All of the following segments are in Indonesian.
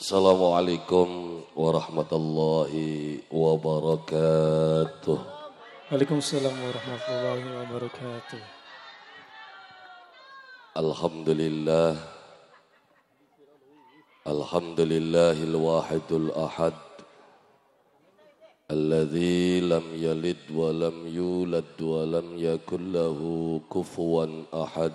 Assalamualaikum warahmatullahi wabarakatuh. Waalaikumsalam warahmatullahi wabarakatuh. Alhamdulillah. Alhamdulillahil wahidul ahad. الذي لم يلد ولم يولد ولم يكن له كفوا أحد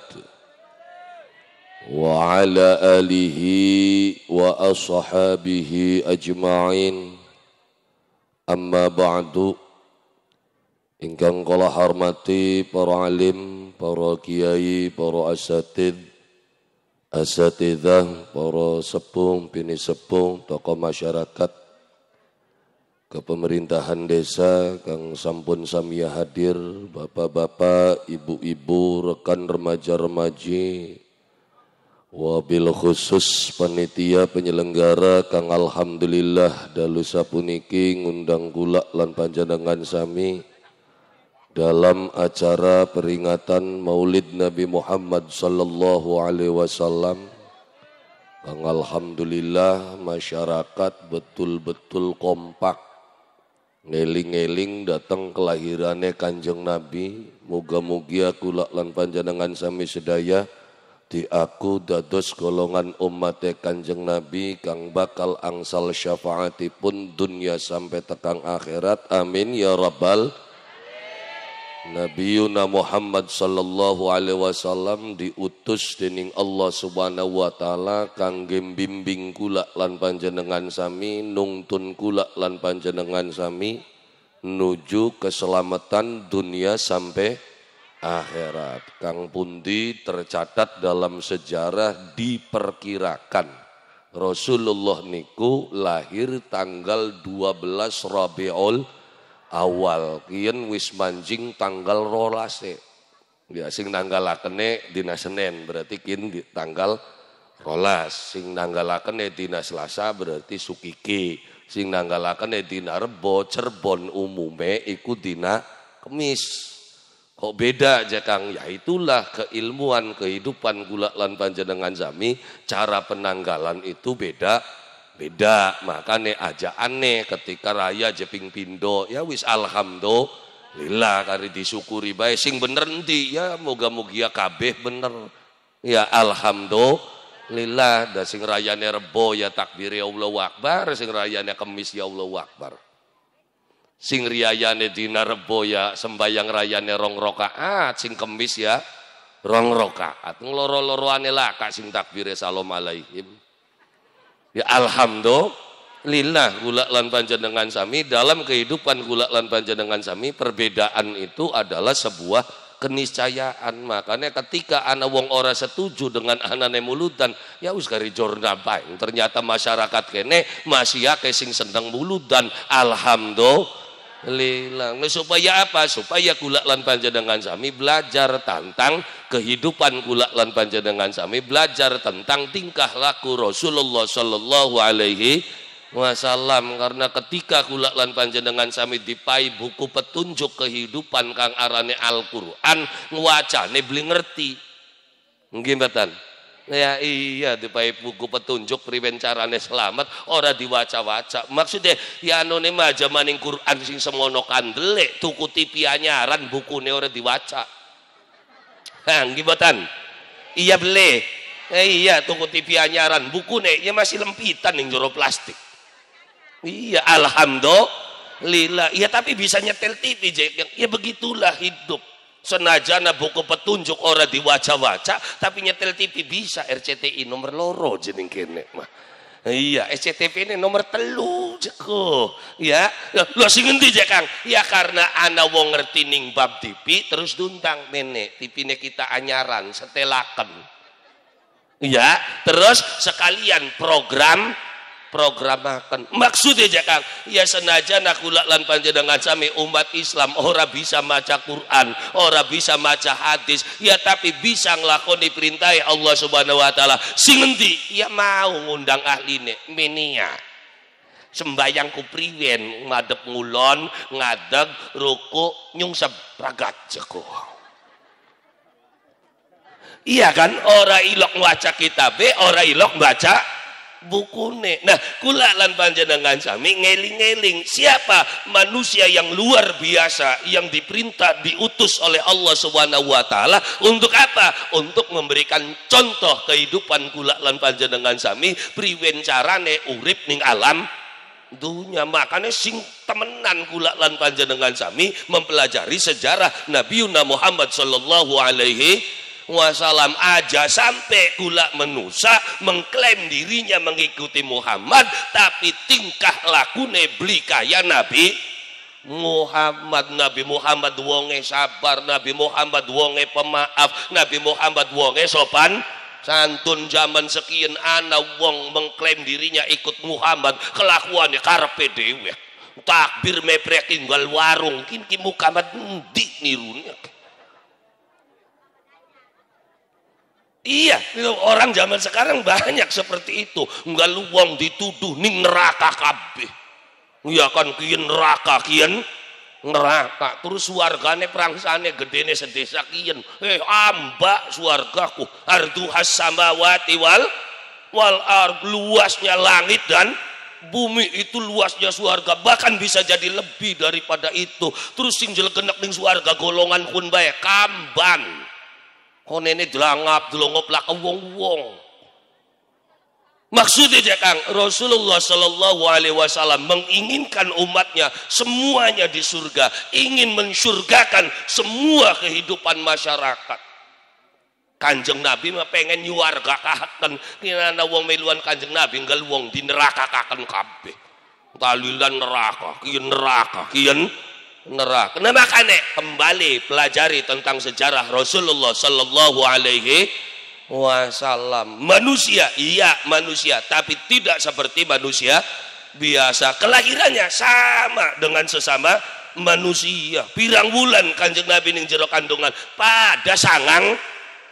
وعلى آله وأصحابه أجمعين أما بعد Ingkang kala hormati para alim, para kiai, para asatid, asatidah, para sepung, bini sepung, tokoh masyarakat, kepemerintahan desa, Kang Sampun Samia hadir, bapak-bapak, ibu-ibu, rekan remaja-remaji, wabil khusus panitia penyelenggara Kang Alhamdulillah dalu sapuniki ngundang gulak lan panjenengan sami dalam acara peringatan Maulid Nabi Muhammad sallallahu alaihi wasallam Kang Alhamdulillah masyarakat betul-betul kompak neling ngeling datang kelahirannya kanjeng Nabi Moga-moga kulak lan panjenengan sami sedaya di aku dados golongan umat kanjeng Nabi kang bakal angsal syafaatipun dunia sampai tekang akhirat. Amin ya rabbal Nabiuna Muhammad sallallahu alaihi wasallam diutus dening Allah Subhanahu wa taala kangge bimbing kula lan panjenengan sami nungtun kula lan panjenengan sami nuju keselamatan dunia sampai akhirat. Kang Pundi tercatat dalam sejarah diperkirakan. Rasulullah niku lahir tanggal 12 Rabiul awal. kian wis manjing tanggal rolase. Ya sing lakene dina Senin berarti kian di tanggal rolas. Sing tanggal lakene dina Selasa berarti sukiki. Sing tanggal lakene dina Rebo Cerbon umume iku dina Kemis. Kok oh, beda aja Kang? Ya itulah keilmuan kehidupan gula lan panjenengan zami cara penanggalan itu beda beda. Makanya aja aneh ketika raya jeping pindo ya wis alhamdulillah kari disyukuri baik. sing bener nanti ya moga-moga ya kabeh bener. Ya alhamdulillah dah sing rayane rebo ya takbir ya Allah wakbar sing rayane kemis ya Allah wakbar sing riayane dina rebo ya sembayang rayane rong rokaat sing kemis ya rong rakaat ngloro-loroane kak sing takbire salam alaihim ya alhamdulillah gulak lan panjenengan sami dalam kehidupan gulak lan panjenengan sami perbedaan itu adalah sebuah keniscayaan makanya ketika anak wong ora setuju dengan anane muludan ya uskari kari jorna ternyata masyarakat kene masih ya sing seneng muludan alhamdulillah Lilang. Supaya apa? Supaya kula lan panjenengan sami belajar tentang kehidupan kula lan panjenengan sami belajar tentang tingkah laku Rasulullah Shallallahu alaihi wasallam karena ketika kula lan panjenengan sami dipai buku petunjuk kehidupan kang arane Al-Qur'an nih beli ngerti. Nggih Ya iya dipakai buku petunjuk priwen carane selamat ora diwaca-waca. Maksudnya ya anone aja Quran sing semono kandele tuku TV anyaran bukune ora diwaca. Hah, gibotan. Iya beli. Eh, iya tuku TV anyaran bukune ya masih lempitan yang jero plastik. Iya alhamdulillah. Iya tapi bisa nyetel TV Ya begitulah hidup senajana buku petunjuk orang di wajah-wajah tapi nyetel TV bisa RCTI nomor loro jeneng kene mah iya SCTV ini nomor telu jeko ya lo sing ngendi Kang ya karena ana wong ngerti ning bab TV terus duntang nenek tv nya kita anyaran setelakan. Iya terus sekalian program program makan maksudnya jakang ya senaja nakulak lan panjenengan sami umat Islam ora bisa maca Quran ora bisa maca hadis ya tapi bisa ngelakoni perintah Allah Subhanahu wa taala Singenti, ya mau ngundang ahli ini minia sembayang kupriwen ngadep ngulon ngadeg ruku nyungsep ragat jago. iya kan ora ilok baca kitab, e, orang ilok baca bukune. Nah, kula lan panjenengan sami ngeling-eling siapa manusia yang luar biasa yang diperintah diutus oleh Allah Subhanahu wa taala untuk apa? Untuk memberikan contoh kehidupan kula lan panjenengan sami priwen carane urip ning alam dunia makanya sing temenan kula lan panjenengan sami mempelajari sejarah Nabi Muhammad sallallahu alaihi Wasallam aja sampai gula menusa mengklaim dirinya mengikuti Muhammad tapi tingkah laku nebli kaya Nabi Muhammad Nabi Muhammad wonge sabar Nabi Muhammad wonge pemaaf Nabi Muhammad wonge sopan santun zaman sekian ana wong mengklaim dirinya ikut Muhammad kelakuannya karpe dewe takbir meprek gal warung kini Muhammad endi nirunya Iya, orang zaman sekarang banyak seperti itu. Enggak luang dituduh ning neraka kabeh. Iya kan kian neraka kian neraka. Terus wargane prangsane gedene sedesa kian. Eh ambak suargaku. Arduhas samawati wal wal ar luasnya langit dan bumi itu luasnya suarga bahkan bisa jadi lebih daripada itu terus singjel genek ning suarga golongan kun bae kamban konene delangap delongop lah ke wong-wong Maksudnya dia Kang, Rasulullah Shallallahu Alaihi Wasallam menginginkan umatnya semuanya di surga, ingin mensurgakan semua kehidupan masyarakat. Kanjeng Nabi mah pengen nyuar gak kahakan, kira wong meluan kanjeng Nabi nggak wong di neraka kakan kabe, Talilan neraka, kian neraka, kian neraka. Makanya kembali pelajari tentang sejarah Rasulullah Sallallahu Alaihi Wasallam. Manusia, iya manusia, tapi tidak seperti manusia biasa. Kelahirannya sama dengan sesama manusia. Pirang bulan kanjeng Nabi ning jero kandungan pada sangang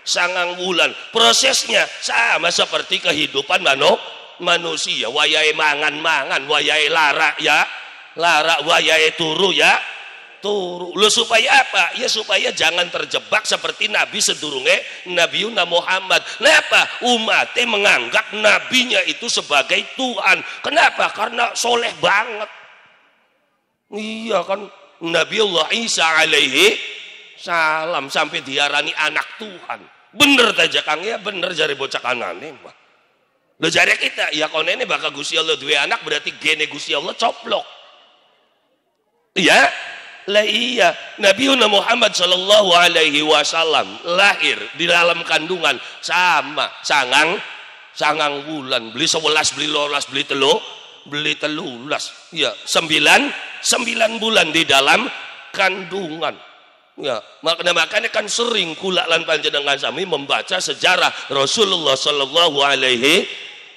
sangang bulan. Prosesnya sama seperti kehidupan mano, manusia. wayai mangan-mangan, wayai larak ya, larak wayai turu ya, turu. lo supaya apa? Ya supaya jangan terjebak seperti Nabi sedurunge Nabiuna Muhammad. Kenapa? Umatnya menganggap nabinya itu sebagai Tuhan. Kenapa? Karena soleh banget. Iya kan Nabiullah Isa alaihi salam sampai diarani anak Tuhan. Bener tajak Kang ya, bener jari bocah kanane, Mbak. Lo jari kita, ya kau bakal gusi Allah dua anak berarti gene gusi Allah coplok. Iya, lah iya Nabi Muhammad Shallallahu Alaihi Wasallam lahir di dalam kandungan sama sangang sangang bulan beli sebelas beli lolas beli telu beli telulas ya sembilan sembilan bulan di dalam kandungan Ya, makna makanya kan sering kula lan panjenengan sami membaca sejarah Rasulullah Shallallahu alaihi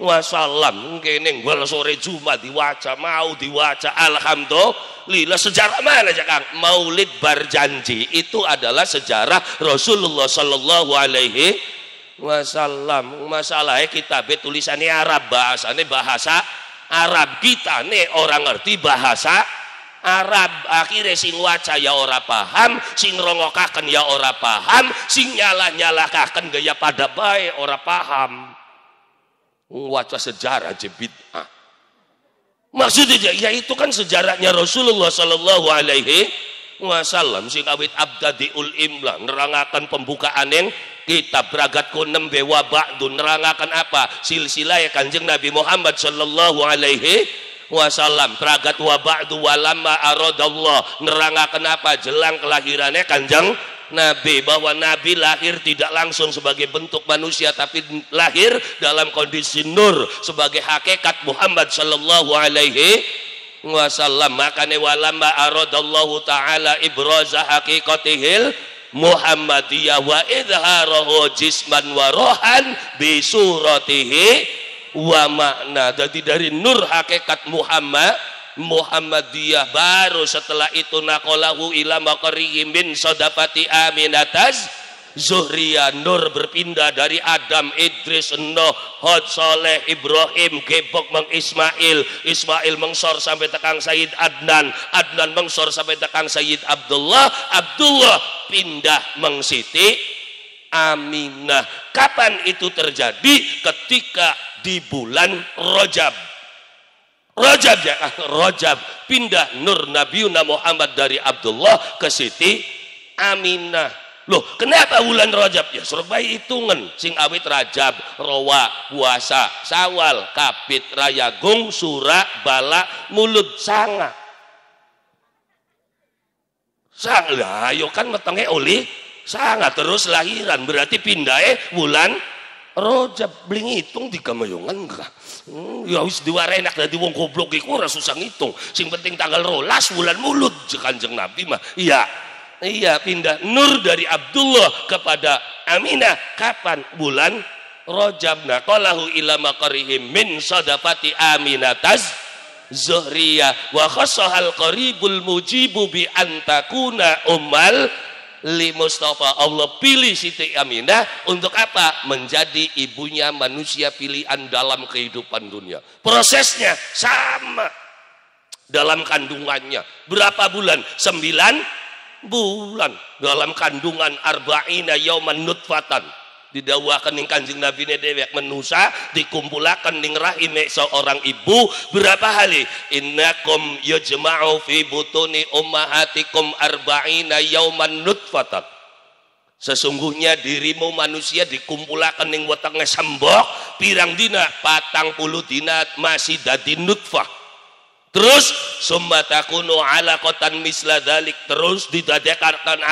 wasallam kene nggol sore Jumat diwaca mau diwaca alhamdulillah sejarah mana ya Kang Maulid Barjanji itu adalah sejarah Rasulullah sallallahu alaihi wasallam masalahnya kita tulisannya Arab bahasannya bahasa Arab kita nih orang ngerti bahasa Arab akhirnya sing waca ya ora paham sing rongokaken ya ora paham sing nyala nyalakaken gaya pada baik ora paham Waca sejarah je bid'ah. Maksudnya ya itu kan sejarahnya Rasulullah sallallahu alaihi wasallam sing awit ul imla nerangakan pembukaan yang kita beragat kunem bewa ba'du nerangakan apa silsilah ya kanjeng Nabi Muhammad sallallahu alaihi wasallam beragat ba'du walamma aradallah nerangakan apa jelang kelahirannya kanjeng Nabi bahwa Nabi lahir tidak langsung sebagai bentuk manusia tapi lahir dalam kondisi nur sebagai hakikat Muhammad Shallallahu Alaihi Wasallam makanya walama aradallahu taala ibraza hakikatihil Muhammadiyah wa idharahu jisman wa rohan bisuratihi wa makna jadi dari nur hakikat Muhammad Muhammadiyah baru setelah itu nakolahu ila maqarihim bin amin atas Zuhriya Nur berpindah dari Adam, Idris, Nuh, Hud, Soleh, Ibrahim, Gebok, meng Ismail, Ismail mengsor sampai tekan Sayyid Adnan, Adnan mengsor sampai tekan Sayyid Abdullah, Abdullah pindah mengsiti Aminah. Kapan itu terjadi? Ketika di bulan Rojab Rajab ya, ah, Rajab pindah Nur Nabiuna Muhammad dari Abdullah ke Siti Aminah. Loh, kenapa bulan Rajab? Ya survei hitungan sing awit Rajab, Rowa, puasa, Sawal, Kapit, raya gung, Sura, Bala, Mulut, Sanga. Sang ya, ayo kan metenge oli sangat terus lahiran berarti pindah eh bulan Rojab beli hitung di kemayungan enggak Hmm, ya wis diwarai enak dari wong goblok iku ora susah ngitung. Sing penting tanggal rolas bulan mulut Kanjeng Nabi mah. Iya. Iya pindah nur dari Abdullah kepada Aminah kapan bulan Rojab nah qalahu ila maqarihim min sadafati aminataz zuhriyah wa khassahal qaribul mujibu bi antakuna ummal li Mustafa Allah pilih Siti Aminah untuk apa? Menjadi ibunya manusia pilihan dalam kehidupan dunia. Prosesnya sama dalam kandungannya. Berapa bulan? Sembilan bulan dalam kandungan arba'ina yauman nutfatan didawahkan yang kanjeng Nabi ini dewek menusa dikumpulakan yang rahim seorang ibu berapa kali innakum yajma'u fi butuni ummahatikum arba'ina yauman nutfatan sesungguhnya dirimu manusia dikumpulakan yang wetenge sembok pirang dina patang puluh dina masih dadi nutfah Terus sumbatakunu ala kotan misla dalik terus ala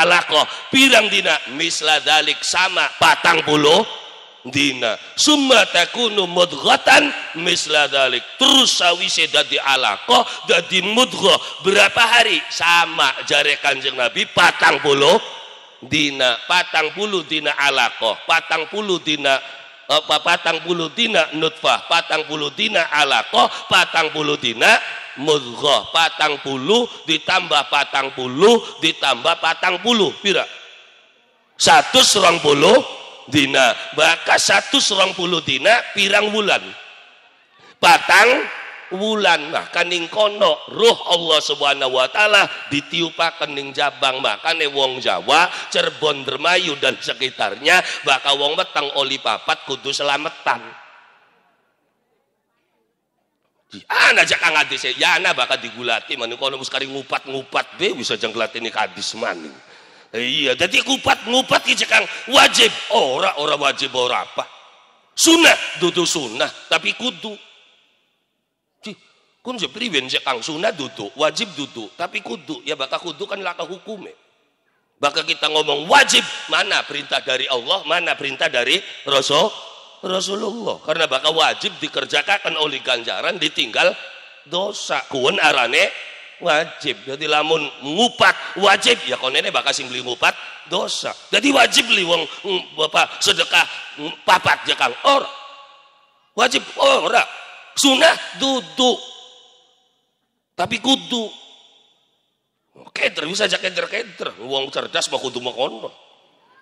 alaqah pirang dina misla dalik sama patang bulu dina sumbatakunu takunu mudghatan misla dalik terus sawise dadi alaqah dadi mudghah berapa hari sama jare kanjeng Nabi patang bulu dina patang bulu dina ala alaqah patang bulu dina apa eh, patang bulu dina nutfah patang bulu dina alaqah patang bulu dina mudghah patang bulu ditambah patang bulu ditambah patang bulu pira satu serang puluh dina maka satu serang puluh dina pirang bulan patang wulan bahkan kaning kono ruh Allah subhanahu wa ta'ala ditiupa kening jabang bahkan wong Jawa Cirebon Dermayu dan sekitarnya bakal wong metang oli papat kudu selametan. anak jak kang Adis, e? ya anak bakal digulati maning kono wis kari ngupat-ngupat be bisa jenglat ini kadis maning eh, iya jadi ngupat-ngupat ki kang wajib ora ora wajib ora apa sunnah dudu sunnah tapi kudu kun sepriwen je kang sunat duduk wajib duduk tapi kudu ya baka kudu kan laka hukume baka kita ngomong wajib mana perintah dari Allah mana perintah dari Rasul Rasulullah karena baka wajib dikerjakan oleh ganjaran ditinggal dosa kun arane wajib jadi lamun ngupat wajib ya konene bakal sing beli ngupat dosa jadi wajib li wong mm, bapak sedekah mm, papat ya kang or wajib ora sunah duduk tapi kudu keder bisa aja keder keder uang cerdas mah kudu kono.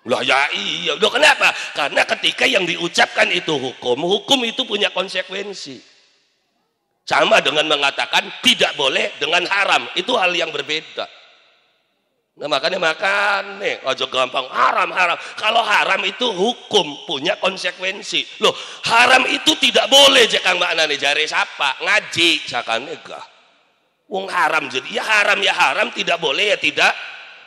lah ya iya udah kenapa karena ketika yang diucapkan itu hukum hukum itu punya konsekuensi sama dengan mengatakan tidak boleh dengan haram itu hal yang berbeda Nah makanya makan nih, ojo gampang haram haram. Kalau haram itu hukum punya konsekuensi. Loh, haram itu tidak boleh jekang nani jari siapa? Ngaji jekang negah Wong haram jadi ya haram ya haram tidak boleh ya tidak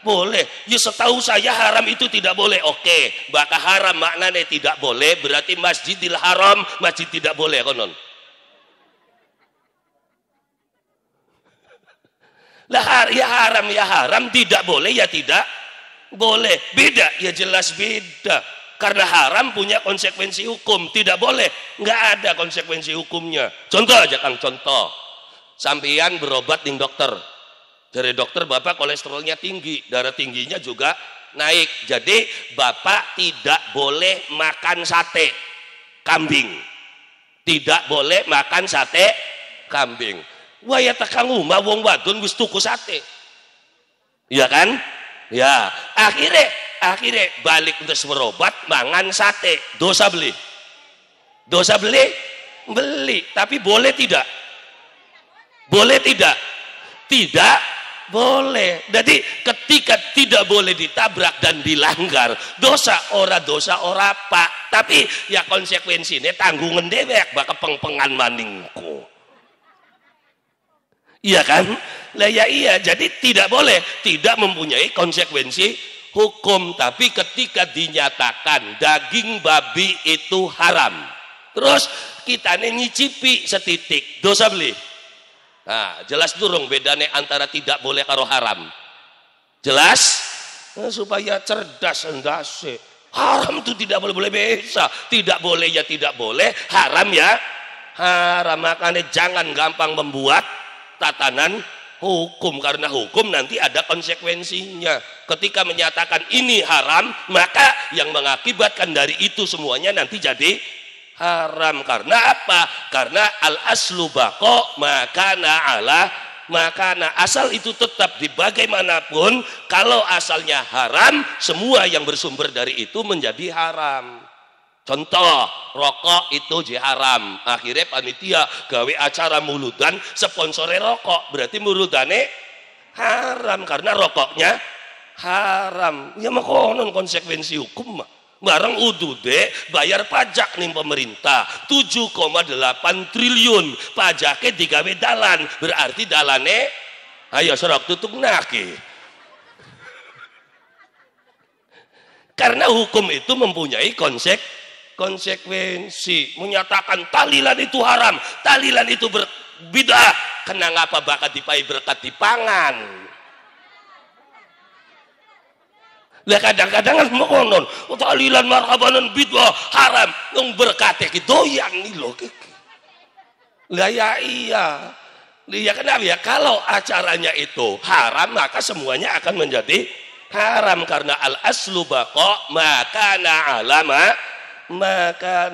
boleh. Ya setahu saya haram itu tidak boleh. Oke, bakal haram maknanya tidak boleh berarti Masjidil Haram masjid tidak boleh konon. Lah ya haram ya haram tidak boleh ya tidak boleh. Beda ya jelas beda. Karena haram punya konsekuensi hukum, tidak boleh. Nggak ada konsekuensi hukumnya. Contoh aja Kang, contoh Sampian berobat di dokter dari dokter bapak kolesterolnya tinggi darah tingginya juga naik jadi bapak tidak boleh makan sate kambing tidak boleh makan sate kambing ya takang rumah wong wadun wis tuku sate iya kan ya akhirnya akhirnya balik untuk berobat mangan sate dosa beli dosa beli beli tapi boleh tidak boleh tidak? Tidak boleh. Jadi ketika tidak boleh ditabrak dan dilanggar, dosa ora dosa ora pak. Tapi ya konsekuensinya tanggungan dewek bakal pengpengan maningku. Iya kan? Lah ya iya, jadi tidak boleh tidak mempunyai konsekuensi hukum, tapi ketika dinyatakan daging babi itu haram. Terus kita nih nyicipi setitik, dosa beli. Nah, jelas durung bedanya antara tidak boleh karo haram. Jelas? Nah, supaya cerdas endase. Eh. Haram itu tidak boleh boleh bisa. Tidak boleh ya tidak boleh. Haram ya haram. Makanya jangan gampang membuat tatanan hukum karena hukum nanti ada konsekuensinya. Ketika menyatakan ini haram, maka yang mengakibatkan dari itu semuanya nanti jadi haram karena apa karena al aslu bako makana ala makana asal itu tetap di bagaimanapun kalau asalnya haram semua yang bersumber dari itu menjadi haram Contoh, rokok itu haram. Akhirnya panitia gawe acara muludan, sponsornya rokok. Berarti muludane haram karena rokoknya haram. Ya mah konon konsekuensi hukum mah bareng udude bayar pajak nih pemerintah 7,8 triliun pajaknya digawe dalan berarti dalane ayo serok tutup naki karena hukum itu mempunyai konsek konsekuensi menyatakan talilan itu haram talilan itu berbeda kenang apa bakat dipai berkat dipangan lah kadang-kadang mengonon, talilan marhabanan bidwa haram yang berkata ki doyan nih loh. lah ya iya dia ya kenapa ya kalau acaranya itu haram maka semuanya akan menjadi haram karena al aslu baqa maka na alama makan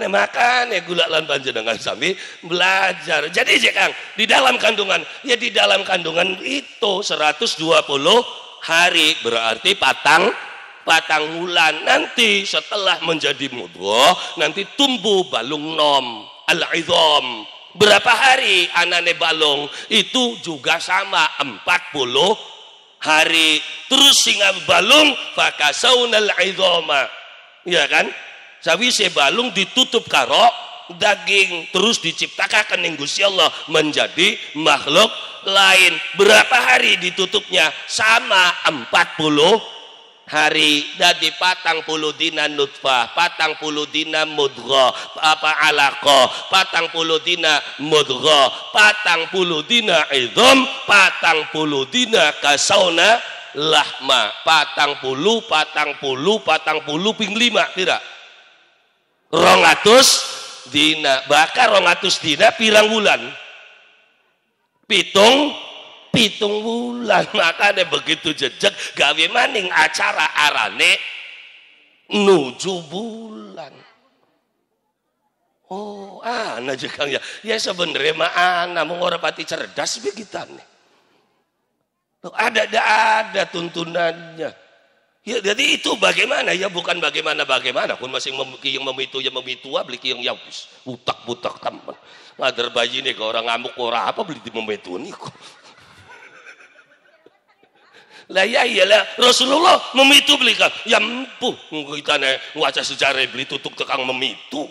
ya makan ya gula lan panjenengan sami belajar jadi Kang, di dalam kandungan ya di dalam kandungan itu 120 hari berarti patang patang bulan nanti setelah menjadi mudghah nanti tumbuh balung nom al izom berapa hari anane balung itu juga sama empat puluh hari terus singal balung fakasaunal izoma ya kan sawise balung ditutup karo daging terus diciptakan yang si Allah menjadi makhluk lain berapa hari ditutupnya sama 40 hari dari patang puluh dina nutfah patang puluh dina mudghah apa alaqah patang puluh dina mudghah patang puluh dina idham patang puluh dina kasauna lahma patang puluh patang puluh patang puluh ping lima tidak rongatus dina bakar rongatus dina pirang bulan pitung pitung bulan makanya begitu jejak gawe maning acara arane nuju bulan oh anak jekang ya ya sebenernya mah anak pati cerdas begitu nih ada ada ada tuntunannya Ya, jadi itu bagaimana ya bukan bagaimana bagaimana masih masing yang memitu yang memitua ah, beli yang ya utak butak teman ngader bayi nih kau orang ngamuk orang apa beli di memitu nih kok lah ya iyalah Rasulullah memitu beli kan ya mampu kita nih ngaca sejarah beli tutup tekang memitu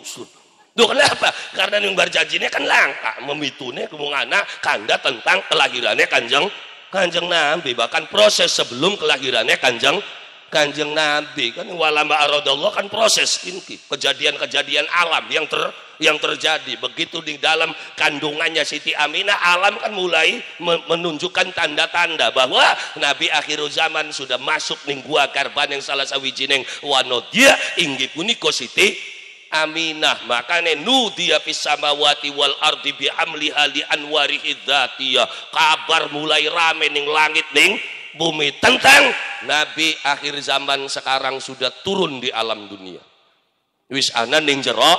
Duh kenapa? Karena yang berjanjinya kan langka memitune kemungana kanda tentang kelahirannya kanjeng kanjeng Nabi bahkan proses sebelum kelahirannya kanjeng kanjeng Nabi kan walama aradallah kan proses ini kejadian-kejadian alam yang ter yang terjadi begitu di dalam kandungannya Siti Aminah alam kan mulai menunjukkan tanda-tanda bahwa Nabi akhir zaman sudah masuk ning gua karban yang salah sawijining dia inggih puniko Siti aminah makane nu dia samawati wal ardi bi amliha li anwari kabar mulai rame ning langit ning bumi tentang nabi akhir zaman sekarang sudah turun di alam dunia wis ana ning jero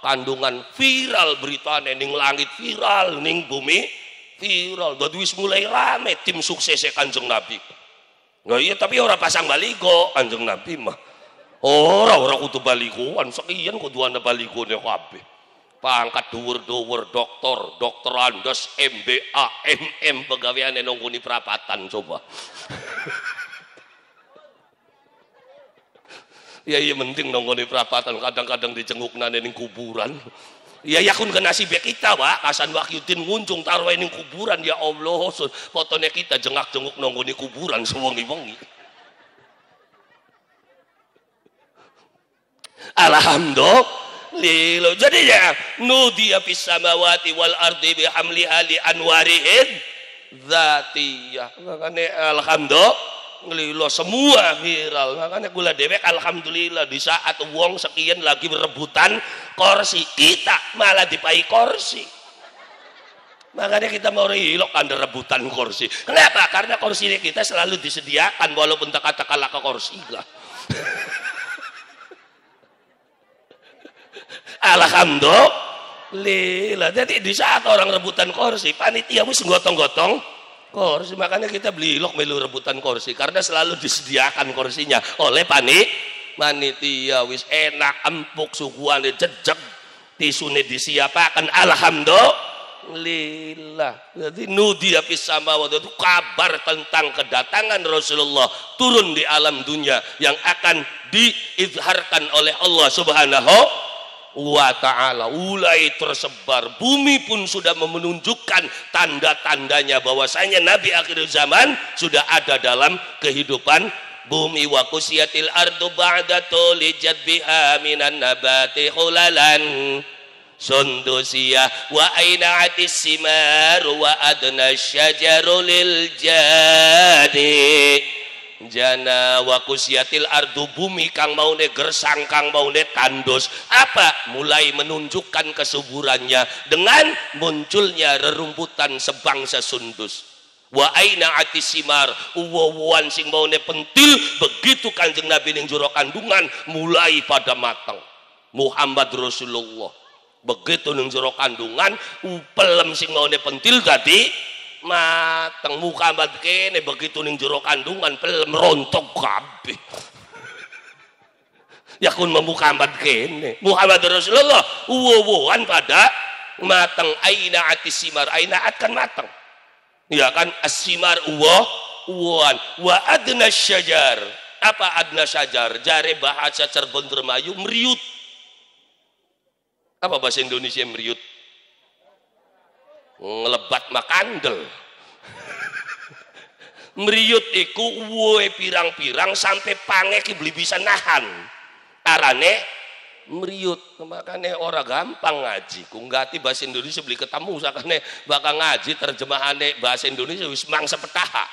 kandungan viral berita ning langit viral ning bumi viral dadi wis mulai rame tim sukses e kanjeng nabi Nah iya tapi orang pasang baligo kanjeng nabi mah ora ora kudu balikoan sekian kudu ana baligone kabeh pangkat dhuwur-dhuwur doktor, dokter andes, MBA, MM pegawaiannya nungguni perapatan coba. ya iya penting nungguni perapatan kadang-kadang dijenguk nane ning kuburan. Ya ya kun kena si kita pak, kasan wakyudin ngunjung taruh ini kuburan ya Allah, fotonya kita jengak jenguk nonggoni kuburan sewengi wengi. Alhamdulillah lilo jadinya nudiya fis samawati wal ardi bihamliha ali anwarihin dzatiyah makanya alhamdulillah semua viral makanya gula dewek alhamdulillah di saat wong sekian lagi berebutan kursi kita malah dipai kursi makanya kita mau rilok anda rebutan kursi kenapa karena kursi kita selalu disediakan walaupun tak kata kalah ke kursi lah alhamdulillah jadi di saat orang rebutan kursi panitia mesti gotong-gotong kursi makanya kita beli lok melu rebutan kursi karena selalu disediakan kursinya oleh panit panitia wis enak empuk suguhan jejeg tisune disiapakan alhamdulillah jadi Jadi nudia sama waktu itu kabar tentang kedatangan Rasulullah turun di alam dunia yang akan diizharkan oleh Allah Subhanahu wa ta'ala ulai tersebar bumi pun sudah menunjukkan tanda-tandanya bahwasanya nabi akhir zaman sudah ada dalam kehidupan bumi wa kusiyatil ardu ba'da tulijat biha minan nabati hulalan sundusia wa aina atis simar wa adna syajarul lil jadi jana wakusiatil ardu bumi kang maune gersang kang maune tandus apa mulai menunjukkan kesuburannya dengan munculnya rerumputan sebangsa sundus wa aina ati simar uwuan sing maune pentil begitu kanjeng nabi ning jero kandungan mulai pada matang Muhammad Rasulullah begitu ning jero kandungan upelem sing maune pentil tadi teng muka abad kene begitu ning jero kandungan pelem rontok kabeh ya kun membuka abad kene Muhammad Rasulullah uwo pada mateng aina atisimar aina akan mateng ya kan asimar uwo uwan wa adna syajar apa adna syajar jare bahasa cerbon Dermayu meriut apa bahasa Indonesia meriut ngelebat makandel meriut iku woe pirang-pirang sampai pange kibli bisa nahan arane meriut makanya orang gampang ngaji ku ngati bahasa Indonesia beli ketemu sakane bakal ngaji terjemahane bahasa Indonesia wis mang sepetaha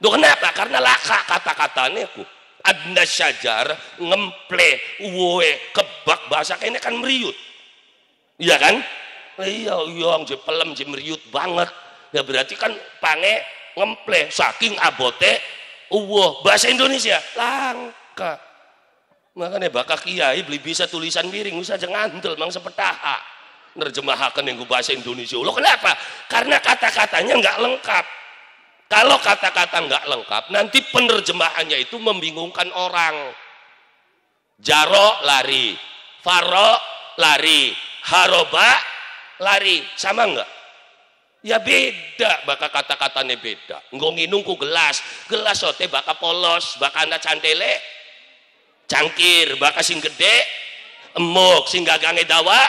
itu kenapa? Karena laka kata-katanya ku adna syajar ngemple woi kebak bahasa kayaknya kan meriut iya kan iya iya si pelem si meriut banget ya berarti kan pange ngemple saking abote uwo bahasa Indonesia langka makanya bakal kiai beli bisa tulisan miring bisa jangan ngantel, mang sepetaha nerjemahkan yang bahasa Indonesia lo kenapa karena kata-katanya nggak lengkap kalau kata-kata nggak lengkap nanti penerjemahannya itu membingungkan orang jarok lari faro lari haroba lari sama enggak Ya beda, bakal kata-katanya beda. Enggak nginungku gelas, gelas sote bakal polos, bakal anda candele, cangkir, bakal sing gede, emuk, sing gagangnya dawa,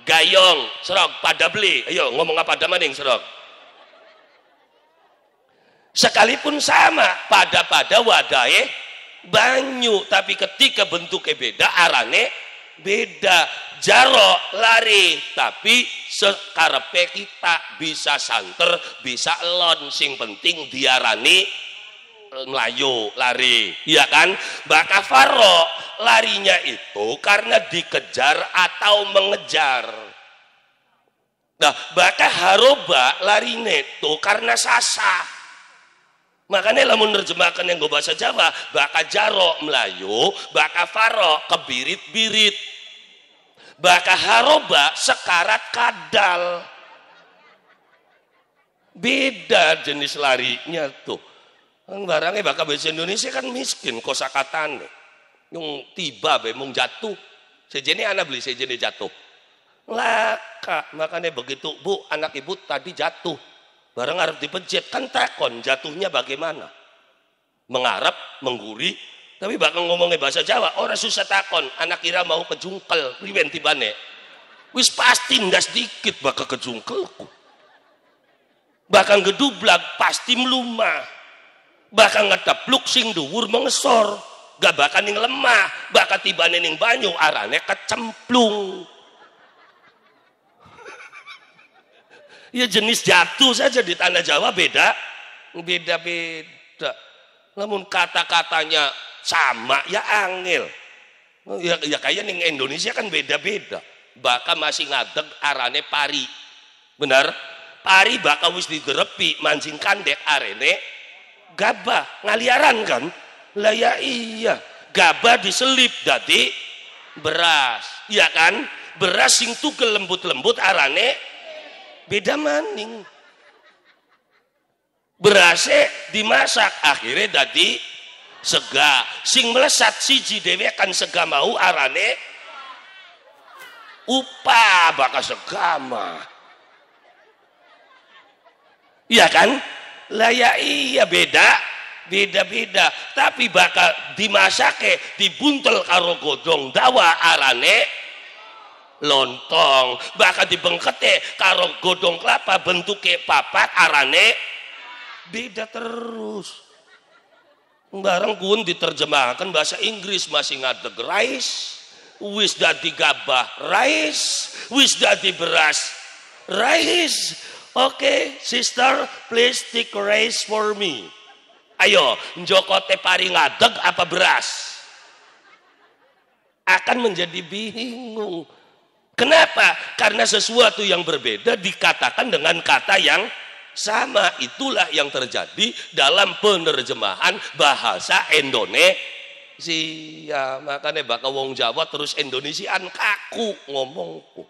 gayong, serok, pada beli. Ayo ngomong apa ada maning serok. Sekalipun sama, pada-pada wadahnya banyu, tapi ketika bentuknya beda, arane beda jarok lari tapi sekarpe kita bisa santer bisa elon penting diarani melayu lari iya kan bakal faro larinya itu karena dikejar atau mengejar nah bakal haroba larinya itu karena sasa Makanya lah menerjemahkan yang gue bahasa Jawa, baka jaro Melayu, baka faro kebirit-birit. Baka haroba sekarat kadal. Beda jenis larinya tuh. Kan barangnya baka bahasa Indonesia kan miskin kosakatan. Yang tiba bemung jatuh. sejenis anak beli sejenis jatuh. Laka, makanya begitu bu anak ibu tadi jatuh Barang Arab dipencet kan tekon jatuhnya bagaimana? Mengarap, mengguri, tapi bakal ngomongnya bahasa Jawa, orang susah takon, anak kira mau kejungkel, riwen tibane. Wis pasti ndas sedikit bakal kejungkel, Bahkan gedublag pasti melumah. Bahkan ngetepluk sing duwur mengesor. Gak bakal ning lemah, bakal tibane ning banyu arane kecemplung. Ya jenis jatuh saja di tanah Jawa beda. Beda-beda. Namun kata-katanya sama ya angel. Ya, ya kayak nih Indonesia kan beda-beda. Bahkan masih ngadeg arane pari. Benar? Pari bakal wis digerepi mancing kandek arene gabah ngaliaran kan? Lah ya iya, gabah diselip dadi beras, iya kan? Beras sing tuh lembut-lembut arane beda maning berase dimasak akhirnya tadi sega sing melesat siji dewe kan sega mau arane upa bakal segama iya kan layak iya beda beda-beda tapi bakal dimasake dibuntel karo godong dawa arane lontong bahkan dibengkete karo godong kelapa bentuknya papat arane beda terus bareng kun diterjemahkan bahasa Inggris masih ngadeg rice wis dadi gabah rice wis dadi beras rice oke okay, sister please take rice for me ayo Joko pari ngadeg apa beras akan menjadi bingung Kenapa? Karena sesuatu yang berbeda dikatakan dengan kata yang sama. Itulah yang terjadi dalam penerjemahan bahasa Indonesia. Makanya bakal wong Jawa terus Indonesiaan kaku ngomongku.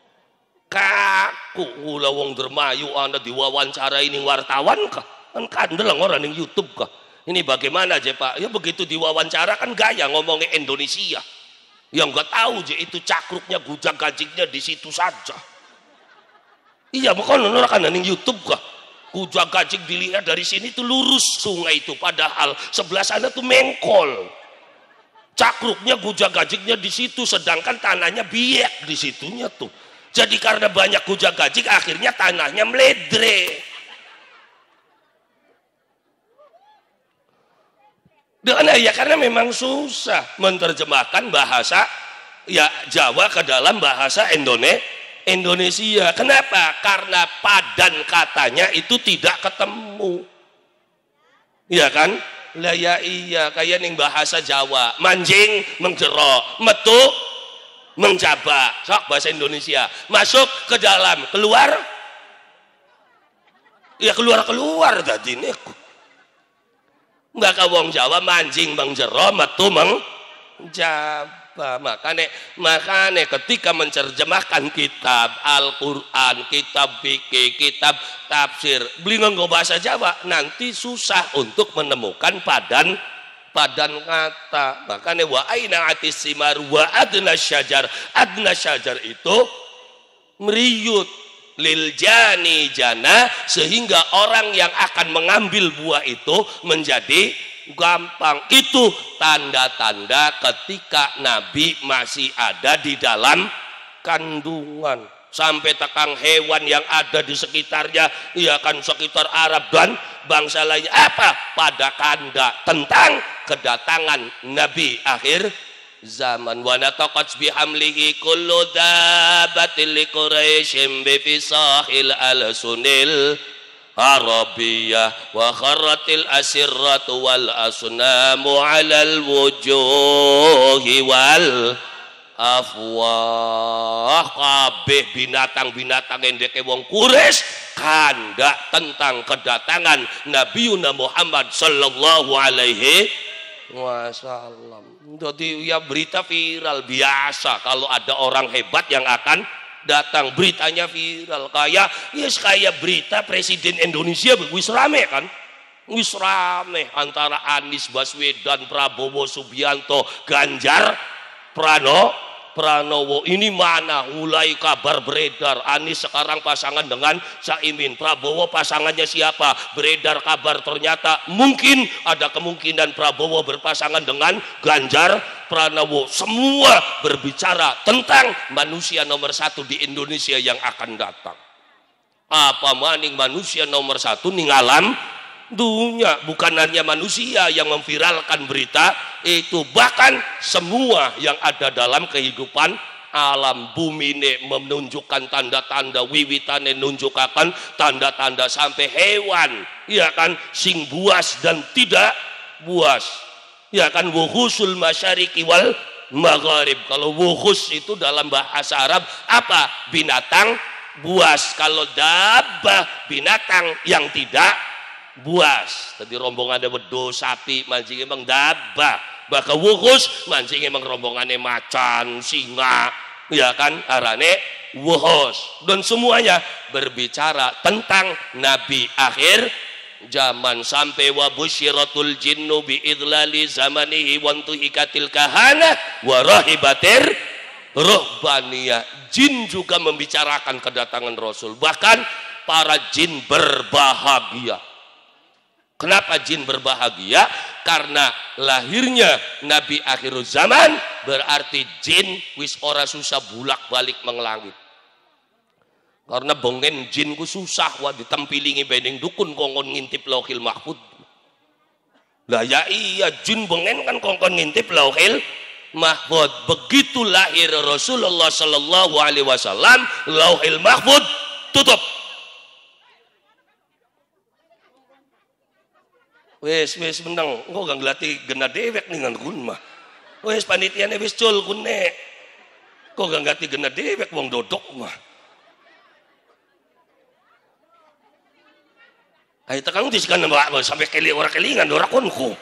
Kaku ngula wong dermayu anda diwawancara ini wartawan kah? Kan kandel orang yang YouTube kah? Ini bagaimana aja Pak? Ya begitu diwawancara kan gaya ngomongnya Indonesia yang nggak tahu je itu cakruknya gujang gajiknya di situ saja. Iya bukan orang kan ning YouTube kah? Gujang gajik dilihat dari sini itu lurus sungai itu padahal sebelah sana tuh mengkol. Cakruknya gujang gajiknya di situ sedangkan tanahnya biak di situnya tuh. Jadi karena banyak gujang gajik akhirnya tanahnya meledre. Dan eh, ya karena memang susah menerjemahkan bahasa ya Jawa ke dalam bahasa Indonesia Indonesia. Kenapa? Karena padan katanya itu tidak ketemu. ya kan? Lah ya iya kayak ning bahasa Jawa, manjing menjero, metu mengjaba. Sok bahasa Indonesia. Masuk ke dalam, keluar ya keluar-keluar tadi nih maka wong Jawa mancing bang jero metu meng Jawa makane makane ketika menerjemahkan kitab Al-Qur'an kitab fikih kitab tafsir beli nganggo bahasa Jawa nanti susah untuk menemukan padan padan kata Makane wa aina atis simar wa adna syajar adna syajar itu meriut Liljani jana sehingga orang yang akan mengambil buah itu menjadi gampang itu tanda-tanda ketika nabi masih ada di dalam kandungan sampai tekang hewan yang ada di sekitarnya iya kan sekitar Arab dan bangsa lainnya apa pada kanda tentang kedatangan nabi akhir zaman wa nataqat bihamlihi kullu dabatil li quraishin bi fisahil sunil arabiyah wa kharratil asirratu wal asnamu al wujuhi wal afwah kabeh binatang-binatang endeke wong kures kanda tentang kedatangan Nabiuna Muhammad sallallahu alaihi wasallam jadi ya berita viral biasa kalau ada orang hebat yang akan datang beritanya viral kayak yes ya, kayak berita presiden Indonesia wis rame kan wis rame antara Anies Baswedan Prabowo Subianto Ganjar Prano Pranowo ini mana mulai kabar beredar Anies sekarang pasangan dengan Caimin Prabowo pasangannya siapa beredar kabar ternyata mungkin ada kemungkinan Prabowo berpasangan dengan Ganjar Pranowo semua berbicara tentang manusia nomor satu di Indonesia yang akan datang apa maning manusia nomor satu ninggalan? dunia bukan hanya manusia yang memviralkan berita itu bahkan semua yang ada dalam kehidupan alam bumi ini menunjukkan tanda-tanda wiwitan menunjukkan tanda-tanda sampai hewan ya kan sing buas dan tidak buas ya kan wuhusul masyariki wal maghrib kalau wuhus itu dalam bahasa Arab apa binatang buas kalau dabah binatang yang tidak buas tadi rombongan ada bedo sapi mancing emang daba baka wukus mancing emang rombongannya macan singa ya kan arane wuhus dan semuanya berbicara tentang nabi akhir zaman sampai wa busyiratul jinnu bi idlali zamanihi wa antuhikatil kahana wa rahibatir rohbaniyah jin juga membicarakan kedatangan rasul bahkan para jin berbahagia Kenapa jin berbahagia? Karena lahirnya Nabi akhir zaman berarti jin wis ora susah bulak balik mengelangit. Karena bongen jin ku susah wah ditempilingi bening dukun kongkon ngintip lauhil mahfud. Lah ya iya jin bongen kan kongkon ngintip lauhil mahfud. Begitu lahir Rasulullah Shallallahu Alaihi Wasallam lauhil mahfud tutup Wes wes menang engko gak ngelati gena dewek ningan kun mah Wes panitiane wis cul ne. kok gak ngelati gena dewek wong dodok mah Ayo tekan di sekarang mbak sampai keli orang kelingan orang konku.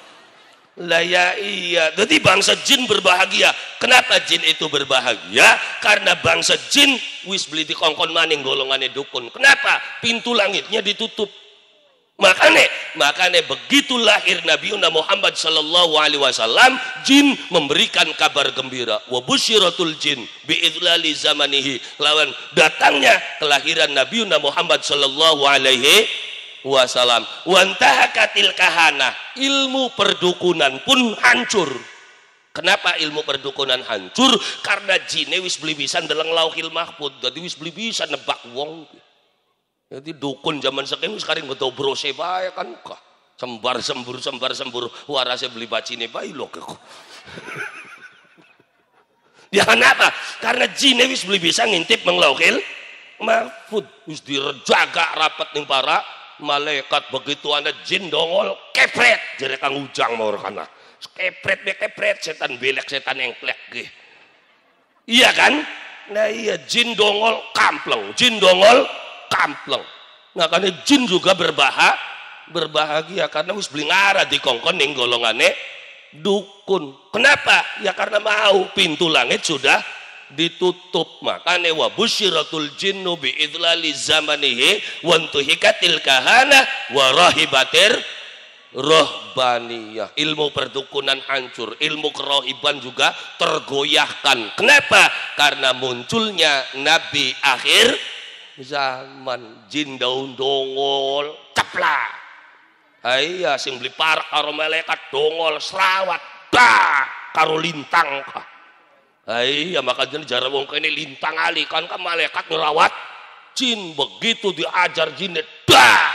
Laya iya. Jadi bangsa jin berbahagia. Kenapa jin itu berbahagia? Karena bangsa jin wis beli di kongkon maning golongannya dukun. Kenapa? Pintu langitnya ditutup. Makanya, makanya begitu lahir Nabi Muhammad Sallallahu Alaihi Wasallam, jin memberikan kabar gembira. Wabushiratul jin biidlali zamanihi. Lawan datangnya kelahiran Nabi Muhammad Sallallahu Alaihi Wasallam. Wantahakatil kahana. Ilmu perdukunan pun hancur. Kenapa ilmu perdukunan hancur? Karena jinewis wis beli bisan dalam lauhil mahfud. Jadi wis beli bisan nebak wong. Jadi dukun zaman sekarang sekarang nggak tahu brose baik kan kah? Sembar sembur sembar sembur warase beli ini bayi loh kok. Ya kenapa? Karena jinewis beli bisa ngintip menglokil mahfud wis direjaga rapat nih para malaikat begitu anda jin dongol kepret jadi kang ujang mau rekana kepret be kepret setan belek setan engklek gih iya kan nah iya jin dongol kampleng jin dongol kampleng. Nah, karena jin juga berbahak, berbahagia karena wis beli ngara di kongkon yang golongane dukun. Kenapa? Ya karena mau pintu langit sudah ditutup makanya wa busyiratul jinnu bi idlali zamanihi wa antuhikatil kahana wa rahibatir rohbaniyah ilmu perdukunan hancur ilmu kerohiban juga tergoyahkan kenapa? karena munculnya nabi akhir zaman jin daun dongol ceplak Iya sing beli par karo malaikat dongol serawat bah karo lintang kah. Ya, maka makanya jarang wong kene lintang ali kan kan malaikat ngerawat jin begitu diajar jin dah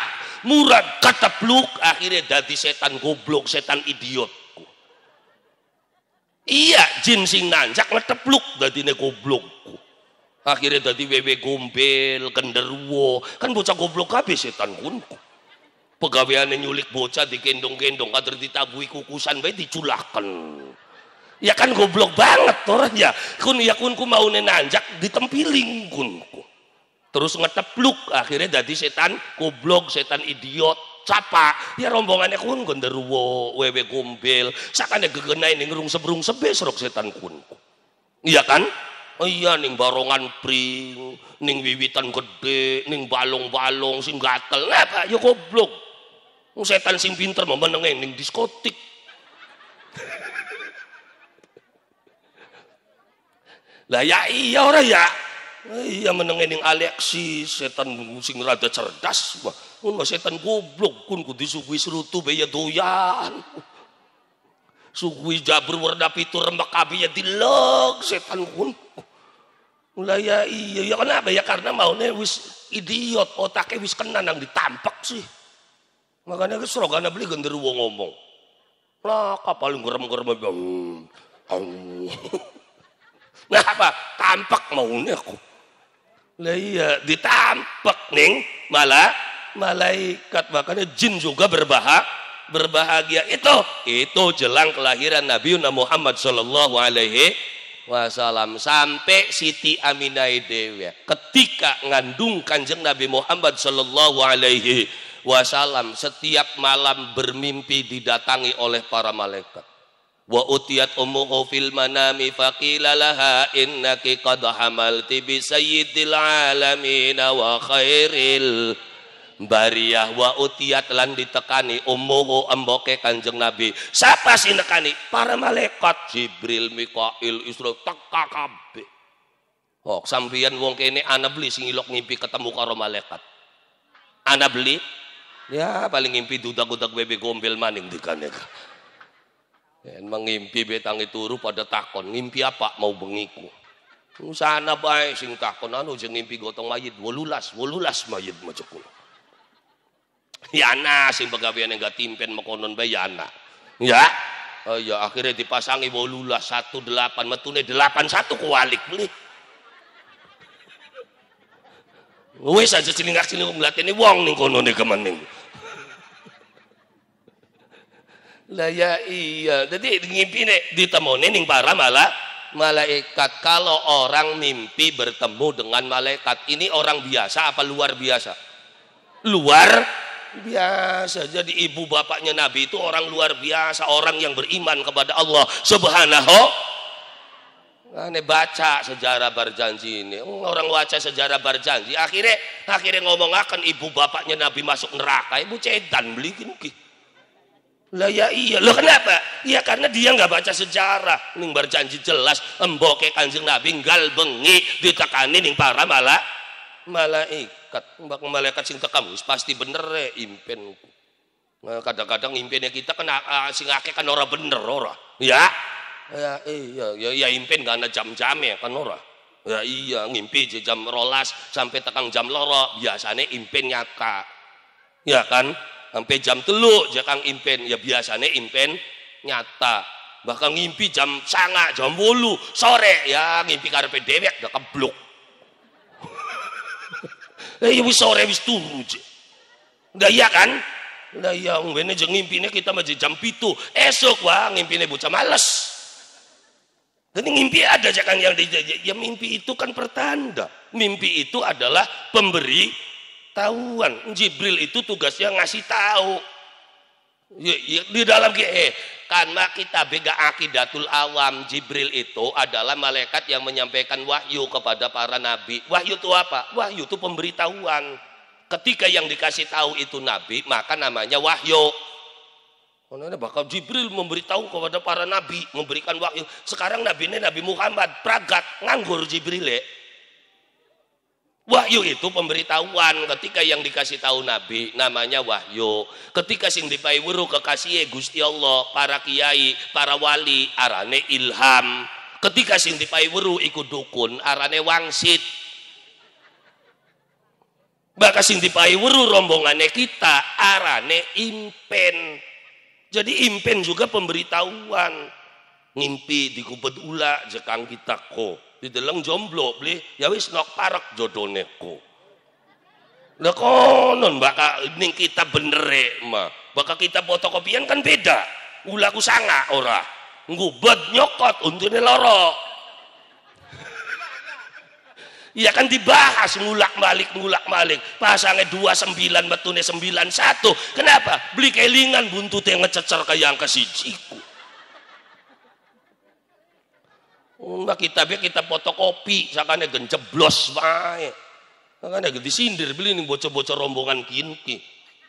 murad kata katapluk akhirnya dadi setan goblok setan idiot. Iya jin sing nanjak ngetepluk dadine goblokku akhirnya tadi wewe gombel kenderwo kan bocah goblok habis setan kunku pegawaiannya nyulik bocah digendong-gendong kader ditabui kukusan bae diculakan ya kan goblok banget orang ya kun ya kunku mau nenanjak ditempiling kunku terus ngetepluk akhirnya tadi setan goblok setan idiot capa ya rombongannya kun kenderwo, wewe gombel sakannya gegenain ngerung sebrung sebes rok setan kun iya kan iya ning barongan pring ning wiwitan gede ning balung balong sing gatel apa ya goblok wong setan sing pinter memenenge ning diskotik lah ya iya ora ya iya menenge ning Alexi setan sing rada cerdas wah ngono setan goblok kun kudu disuguhi serutu be ya doyan suguhi jabur warna pitu rembak abi ya dilek setan kun mulai ya iya ya kenapa ya karena maunya wis idiot otaknya wis kena nang ditampak sih makanya ke slogan beli genderuwo ngomong lah kapal gerem gerem hmm, nah apa tampak maunya aku lah iya ditampak nih malah malaikat makanya jin juga berbahak berbahagia itu itu jelang kelahiran Nabi Muhammad Shallallahu Alaihi wasallam sampai Siti Aminah Dewi ketika ngandung kanjeng Nabi Muhammad Shallallahu Alaihi Wasallam setiap malam bermimpi didatangi oleh para malaikat wa utiyat ummuhu fil manami faqila laha innaki qad hamalti bi sayyidil alamin wa khairil bariyah wa utiat lan ditekani umuhu emboke kanjeng nabi siapa sih nekani para malaikat jibril mikail isra teka kabe oh sampeyan wong kene ana beli sing ilok ngimpi ketemu karo malaikat ana beli ya paling ngimpi dudak-dudak bebe gombel maning dikane mengimpi betang itu turu pada takon. Ngimpi apa? Mau bengiku. Sana baik sing takon anu jeng ngimpi gotong mayit. Wolulas, wolulas mayit macukul ya anak sing pegawaian yang gak timpen mekonon bae ya anak ya oh, ya akhirnya dipasangi bolulah satu delapan metune delapan satu kualik beli saja sini ngak sini ngeliat ini wong nih kono nih nih. lah ya iya jadi ngimpi nih ditemoni nih para malah malaikat kalau orang mimpi bertemu dengan malaikat ini orang biasa apa luar biasa luar biasa jadi ibu bapaknya Nabi itu orang luar biasa orang yang beriman kepada Allah subhanahu aneh baca sejarah barjanji ini hmm, orang baca sejarah barjanji akhirnya akhirnya ngomong akan ibu bapaknya Nabi masuk neraka ibu cedan beli gini lah ya iya lo kenapa iya karena dia nggak baca sejarah ning barjanji jelas emboke kanjeng Nabi nggal bengi ditekani ning para malah malaik malaikat mbak malaikat sing kamu pasti bener ya impen kadang nah, kadang-kadang impennya kita kena uh, sing akeh kan ora bener ora ya ya iya ya, ya impen gak kan ada jam ya kan ora ya iya ngimpi jam rolas sampai tekang jam loro biasanya impen nyata ya kan sampai jam teluk jakang impen ya biasanya impen nyata bahkan ngimpi jam sangat jam bolu sore ya ngimpi karpet dewek udah kebluk Eh ya wis sore wis turu je. iya kan? Ndak iya wong bene ngimpine kita maju jam 7. Esok wah ngimpine bocah males. Jadi mimpi ada jangan yang ya mimpi itu kan pertanda. Mimpi itu adalah pemberi tahuan. Jibril itu tugasnya ngasih tahu di dalam eh karena kita bega akidatul awam Jibril itu adalah malaikat yang menyampaikan wahyu kepada para nabi wahyu itu apa wahyu itu pemberitahuan ketika yang dikasih tahu itu nabi maka namanya wahyu karena bakal Jibril memberitahu kepada para nabi memberikan wahyu sekarang nabi ini nabi Muhammad pragat nganggur Jibril ya Wahyu itu pemberitahuan ketika yang dikasih tahu Nabi namanya wahyu. Ketika sing wuru kekasih Gusti Allah, para kiai, para wali arane ilham. Ketika sing wuru ikut dukun arane wangsit. Bahkan sing wuru rombongane kita arane impen. Jadi impen juga pemberitahuan. Ngimpi dikubet ula jekang kita kok di dalam jomblo beli ya wis nok parek jodoneku lah konon baka ning kita bener mah baka kita fotokopian kan beda ulaku sanga ora ngubet nyokot untune loro Iya kan dibahas ngulak malik ngulak malik pasangnya dua sembilan betulnya sembilan satu kenapa beli kelingan buntutnya ngececer kayak angka sijiku Enggak biar kita fotokopi, sakannya gen jeblos wae. Sakane gen sindir beli nih bocor-bocor rombongan kinki.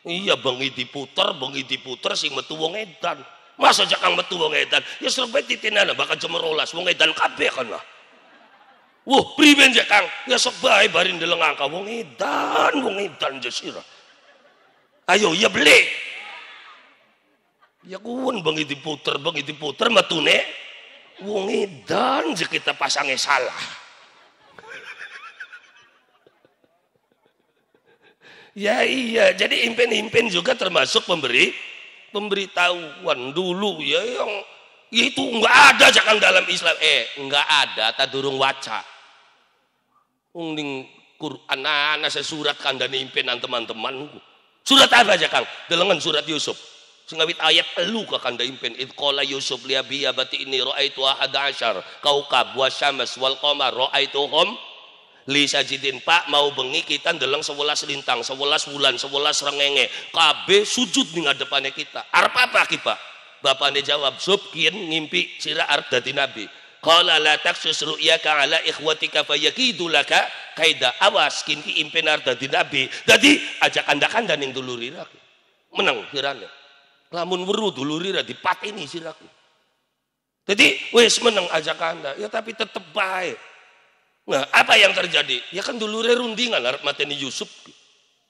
Iya bengi diputer, bengi diputer sing metu wong edan. Masa jakang metu wong edan? Ya serbet titinana bakal cemerolas wong edan kabeh kan lah. Wah, priben je Kang? Ya sok bae barin deleng angka wong edan, wong edan jasira. Ayo ya beli. Ya kuwun bengi diputer, bengi diputer matune wong edan je kita pasangnya salah ya iya jadi impen-impen juga termasuk pemberi pemberitahuan dulu ya yang itu enggak ada jangan dalam Islam eh enggak ada tak durung waca unding Quran anak saya surat kandani impenan teman temanku surat apa aja kang delengan surat Yusuf Sengawit ayat elu ka kanda impen id qala Yusuf li abi bati inni raaitu ahad asyar kaukab wa syams wal qamar hum li sajidin pak mau bengi kita ndeleng 11 lintang 11 bulan 11 rengenge kabeh sujud ning ngadepane kita arep apa ki pak bapakne jawab subkin ngimpi sira arep dadi nabi qala la taksus ru'yaka ala ikhwatika fayakidu laka kaida awas kin ki impen arep dadi nabi dadi ajak anda yang dulu dulurira menang kirane Lamun weru ra dipateni siraku. Jadi wis meneng aja kanda, ya tapi tetep baik. Nah, apa yang terjadi? Ya kan dulure rundingan arep mateni Yusuf.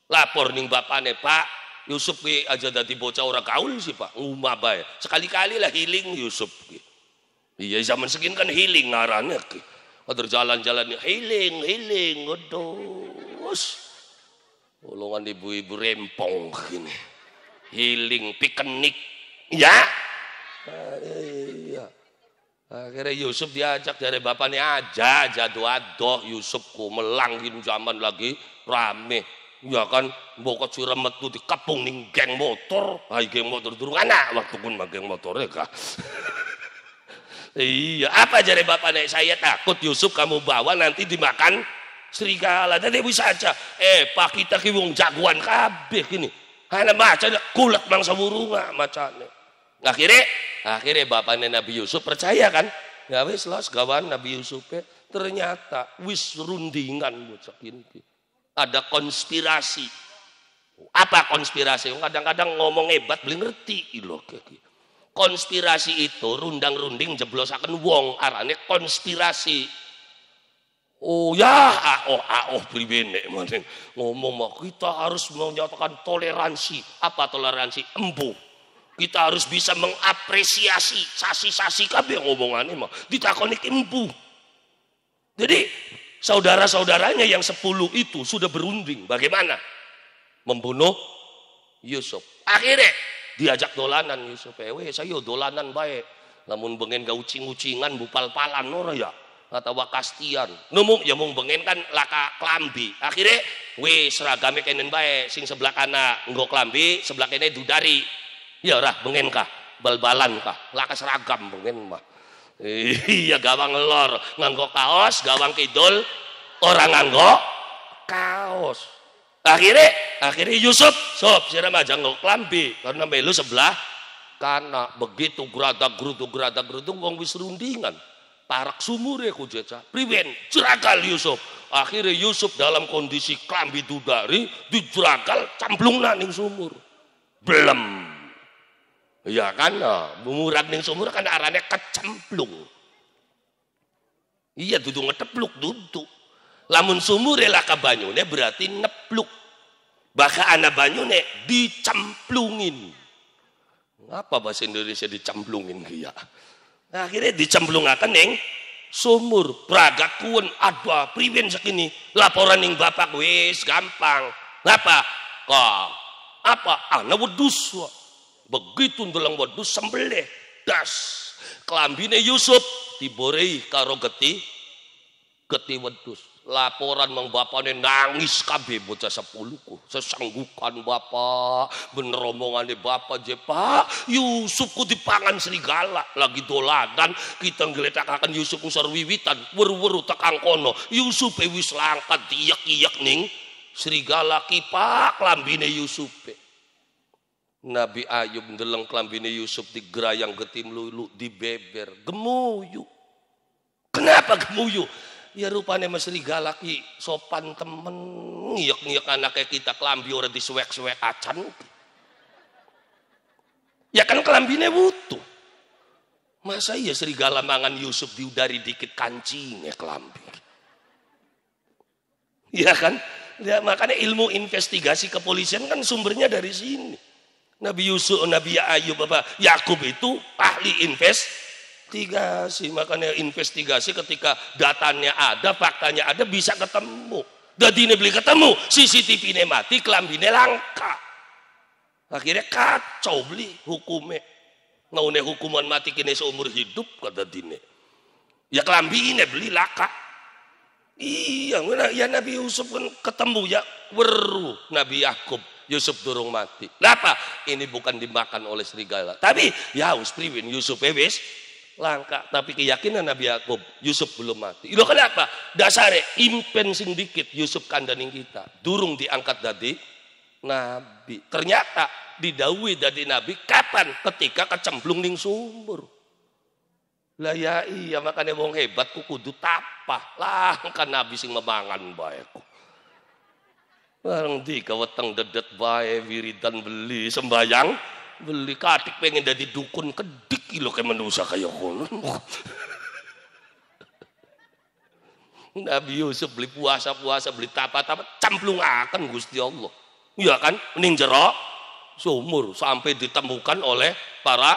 Lapor ning bapane, Pak, Yusuf ki aja dadi bocah ora kaul sih, Pak. Ngumah bae. Sekali-kali lah healing Yusuf Iya zaman segini kan healing ngarane ki. Kader jalan-jalan healing, healing, aduh Golongan ibu-ibu rempong gini healing piknik ya eh, Iya. akhirnya Yusuf diajak dari bapaknya aja jadu adoh Yusuf kumelang melangin zaman lagi rame ya kan bokot si remet tuh kapung nih geng motor ay geng motor turun anak waktu pun mah geng motor mereka ya, kak iya apa jadi bapaknya saya takut Yusuf kamu bawa nanti dimakan serigala dan bisa aja eh pak kita ki wong jagoan kabeh gini Hana macan kulat mangsa nggak macan. Akhirnya, akhirnya bapaknya Nabi Yusuf percaya kan? Ya wis lah segawan Nabi Yusuf ya. Ternyata wis rundingan bocah ini. Ada konspirasi. Apa konspirasi? Kadang-kadang ngomong hebat beli ngerti. kiri. Gitu. konspirasi itu rundang-runding jeblosakan wong arane konspirasi Oh ya, oh, aoh pribene maning. Ngomong mah kita harus menyatakan toleransi. Apa toleransi? Embu. Kita harus bisa mengapresiasi sasi-sasi kabeh ngomongane mah. Ditakoni embu. Jadi saudara-saudaranya yang sepuluh itu sudah berunding. Bagaimana? Membunuh Yusuf. Akhirnya diajak dolanan Yusuf. Ewe eh, saya dolanan baik. Namun bengen gak ucing-ucingan bupal-palan ora ya kata wakastian nemu ya mung bengen kan laka klambi akhirnya we seragamnya kenen bae sing sebelah kana nggo klambi sebelah kene dudari ya rah bengen kah bal kah laka seragam bengen mah iya gawang lor nganggo kaos gawang kidul orang nganggo kaos akhirnya akhirnya Yusuf sob siapa aja nggo klambi karena melu sebelah karena begitu gerada gerutu gerada gerutu wong wis rundingan tarak ya kujeca priwen jeragal Yusuf akhirnya Yusuf dalam kondisi klambi dudari dijeragal camplungna ning sumur belum ya kan memurak nah, ning sumur kan arahnya kecemplung iya duduk ngetepluk duduk. lamun sumur ya lah banyune berarti nepluk Bahkan anak banyune dicemplungin Ngapa bahasa Indonesia dicemplungin Iya. Nah, akhirnya dicemplungakan neng sumur braga kuwen ada priwen sekini laporan yang bapak wis gampang ngapa kok apa ana wedus begitu ndeleng wedus sembelih das kelambine Yusuf diborei karo geti geti wedus laporan mang bapaknya nangis kabe, bocah sepuluhku sesanggukan bapak bener omongane bapak je pak Yusufku dipangan serigala lagi dolanan kita Yusuf Yusufku serwiwitan weru-weru tekang kono Yusuf e wis langkat diyak-iyak ning serigala kipak lambine Yusuf e. Nabi Ayub ndeleng klambine Yusuf digerayang getim lulu beber gemuyu kenapa gemuyu Ya rupanya galak i sopan temen ngiyek-ngiyek kayak kita kelambi orang disuwek-suwek acan. Ya kan kelambine butuh Masa iya serigala mangan Yusuf diudari dikit kancingnya kelambi. ya kan? Ya, makanya ilmu investigasi kepolisian kan sumbernya dari sini. Nabi Yusuf, Nabi Ayub, Bapak Yakub itu ahli invest investigasi. Makanya investigasi ketika datanya ada, faktanya ada bisa ketemu. Jadi ini beli ketemu, CCTV ini mati, ini langka. Akhirnya kacau beli hukumnya. Mau hukuman mati kini seumur hidup kata dini. Ya kelambi ini beli laka. Iya, ya Nabi Yusuf pun kan ketemu ya weru Nabi Yakub. Yusuf dorong mati. Kenapa? Ini bukan dimakan oleh serigala. Tapi ya wis priwin Yusuf ewes langka. Tapi keyakinan Nabi Yakub, Yusuf belum mati. Itu kenapa? Dasare impen sing Yusuf kandaning kita. Durung diangkat dari Nabi. Ternyata didawi dari Nabi kapan? Ketika kecemplung ning sumur. Lah ya iya makanya wong hebat ku kudu tapah. Lah kan Nabi sing memangan baik. Bareng di kawateng dedet bae wiridan beli sembayang beli katik pengen jadi dukun kedik lo kayak manusia kayak kono Nabi Yusuf beli puasa-puasa beli tapa-tapa camplung akan Gusti Allah ya kan mending jerok sumur sampai ditemukan oleh para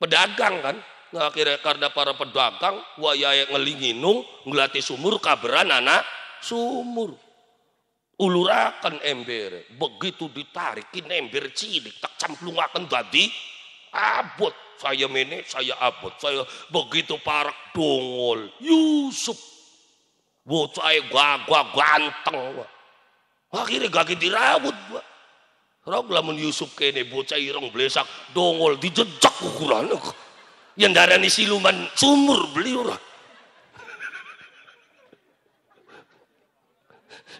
pedagang kan nah, akhirnya karena para pedagang wayaya ngelinginung ngelati sumur kabaran anak sumur ulurakan ember begitu ditarikin ember cilik tak akan tadi abot saya mene saya abot saya begitu parak dongol Yusuf buat bocah gua ganteng wa. akhirnya gagi dirawat gua Rok lamun Yusuf kene bocah irong blesak dongol dijejak ukuran yang darah darani siluman sumur beliau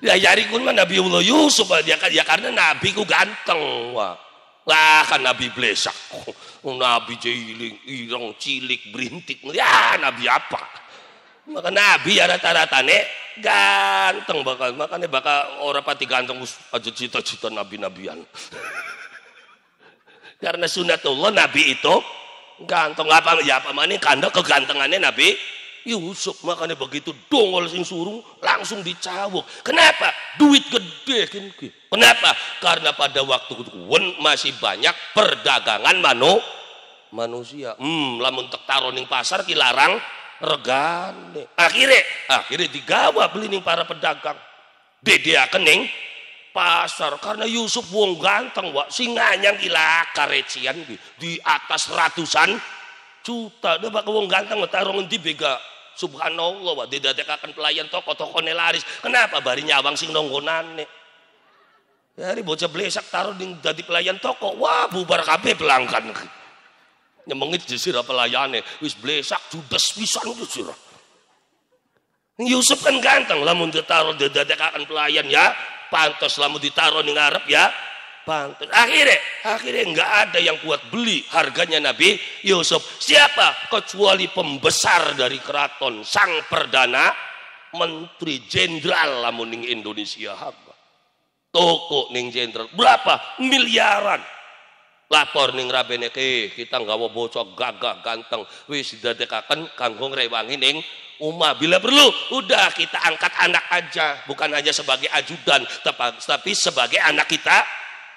Ya diajari ku kan Nabi Nabiullah Yusuf dia ya, kan ya karena nabi ku ganteng wah lah kan nabi blesak nabi cilik ireng cilik berintik ya nabi apa maka nabi ya rata-rata nih ganteng bakal makanya bakal orang pati ganteng aja cita-cita nabi-nabian karena sunatullah nabi itu ganteng apa ya apa mana kandang kegantengannya nabi Yusuf makanya begitu dongol sing surung langsung dicawuk. Kenapa? Duit gede kan? Kenapa? Karena pada waktu wen masih banyak perdagangan mano manusia. Hmm, lamun tek taroning ning pasar kilarang regane. Akhirnya, akhirnya digawa beli ning para pedagang. Dede kening pasar karena Yusuf wong ganteng wak singanyang gila karecian di, di atas ratusan juta dia bakal wong ganteng tarung di bega Subhanallah, di akan pelayan toko-toko nelaris. Kenapa barinya abang sing nonggonane? Hari bocah blesak taruh di jadi pelayan toko. Wah, bubar kafe pelanggan. Nyemengit jisir sirah pelayane. Wis blesak, judes pisan itu Yusuf kan ganteng, lamun ditaruh di akan pelayan ya. Pantas lamun ditaruh di ngarep ya. Akhirnya, akhirnya nggak ada yang kuat beli harganya Nabi Yusuf. Siapa? Kecuali pembesar dari keraton, sang perdana menteri jenderal lamun ning Indonesia hamba. Toko ning jenderal berapa? Miliaran. Lapor ning rabene ke kita mau bocok gagah ganteng wis dadekaken kanggo ngrewangi ning Uma bila perlu udah kita angkat anak aja bukan aja sebagai ajudan tapi sebagai anak kita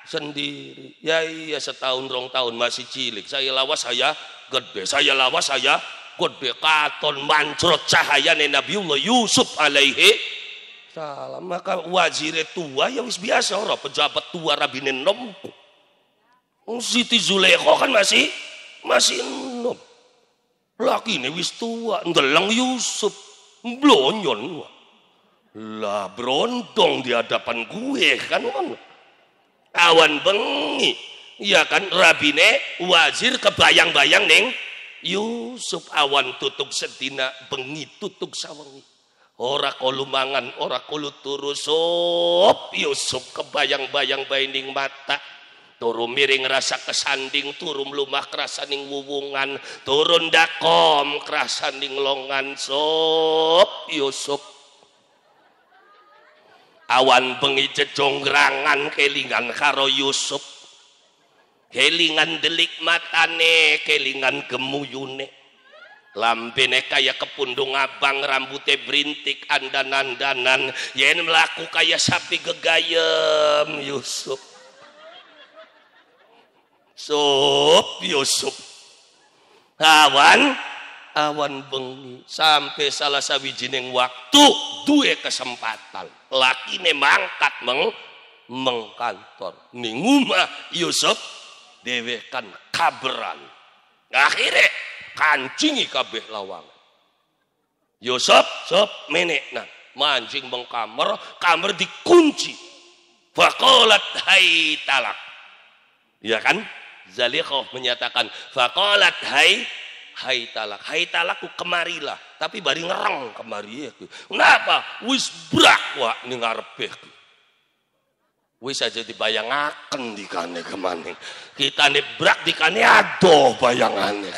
sendiri. Ya iya setahun rong tahun masih cilik. Saya lawas saya gede. Saya lawas saya gede katon mancrot cahaya Nabiullah Yusuf alaihi salam. Maka wazire tua ya wis biasa orang pejabat tua rabine nom. Siti Zulekho kan masih masih nom. Laki ini wis tua, ngeleng Yusuf, blonyon. Lah brondong di hadapan gue kan mana? awan bengi ya kan rabine wazir kebayang-bayang neng Yusuf awan tutup sedina bengi tutup sawengi ora kolumangan ora kolu turu sop Yusuf kebayang-bayang binding mata turu miring rasa kesanding turun lumah kerasaning wuwungan turun dakom kerasaning longan sop Yusuf awan bengi jejongrangan kelingan karo Yusuf kelingan delik matane kelingan gemuyune lambene kaya kepundung abang rambutnya berintik andan-andanan yen melaku kaya sapi gegayem Yusuf Sup Yusuf awan awan bengi sampai salah jineng waktu dua kesempatan lakine mangkat meng mengkantor ninguma Yusuf dewekan kabran akhirnya kancingi kabeh lawang Yusuf sop menek nah mancing bang kamar kamar dikunci fakolat hai talak ya kan Zalikoh menyatakan fakolat hai Hai talak, hai talakku kemarilah. Tapi bari ngereng kemari aku. Ya Kenapa? Wis brak wa ning ngarepe Wis aja dibayangaken dikane kemane? Kita ne brak dikane aduh, bayangane.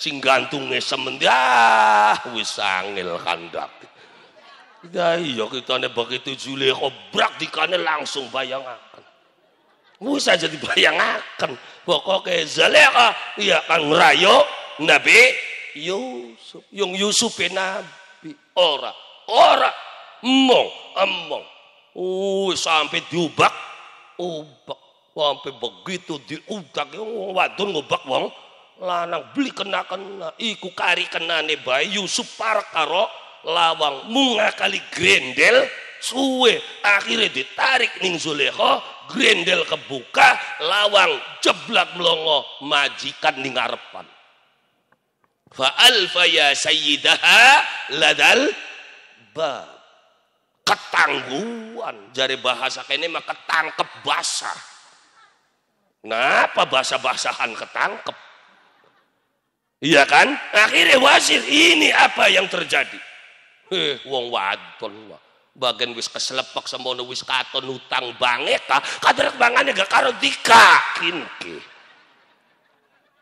Sing gantunge semendah, wis angel kandak. Ya iya kita ne begitu jule brak dikane langsung bayangaken. Wis aja dibayangaken. pokoknya Zaleka, iya kang ngrayok Nabi Yusuf. yang Yusuf Nabi. Ora. Ora. Emong. Emong. Uh, sampai diubak. Ubak. Sampai begitu diudak. Wadon ngubak wong. Lanang beli kena-kena. Iku kari kenane bayi. Yusuf parek karo lawang. Munga kali grendel. Suwe. Akhirnya ditarik ning Zulekho. Grendel kebuka. Lawang jeblak melongo. Majikan ning ngarepan alfa ya sayyidaha ladal bab. ketangguhan Jari bahasa kene mah ketangkep basah. Kenapa basah-basahan ketangkep? Iya kan? Akhirnya wasir ini apa yang terjadi? Heh, wong wadon wah. Bagian wis keselepak semono wis katon utang bangeta ah. kadrek bangane gak karo dikakin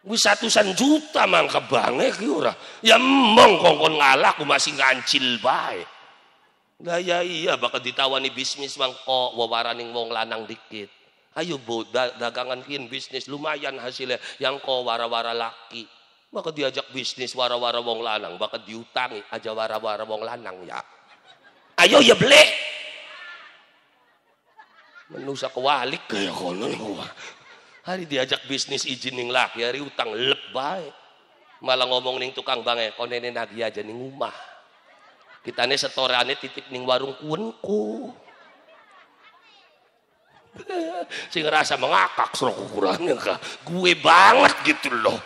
Wis ratusan juta mang bange ki ora. Ya kon kongkon ngalah aku masih ngancil bae. Lah ya iya bakal ditawani bisnis mang kok wawaraning wong lanang dikit. Ayo bu, dagangan kin bisnis lumayan hasilnya. Yang kok wara-wara laki. Bakal diajak bisnis wara-wara wong lanang, bakal diutangi aja wara-wara wong lanang ya. Ayo ya beli. Menusa kewalik kayak kono ya, Hari diajak bisnis izin ning laki, hari utang lebay, Malah ngomong nih tukang bang kau nenek nagih aja nih rumah. Kita nih setorannya titip nih warung kuenku. Sing ngerasa mengakak suruh ukurannya kah? Gue banget gitu loh.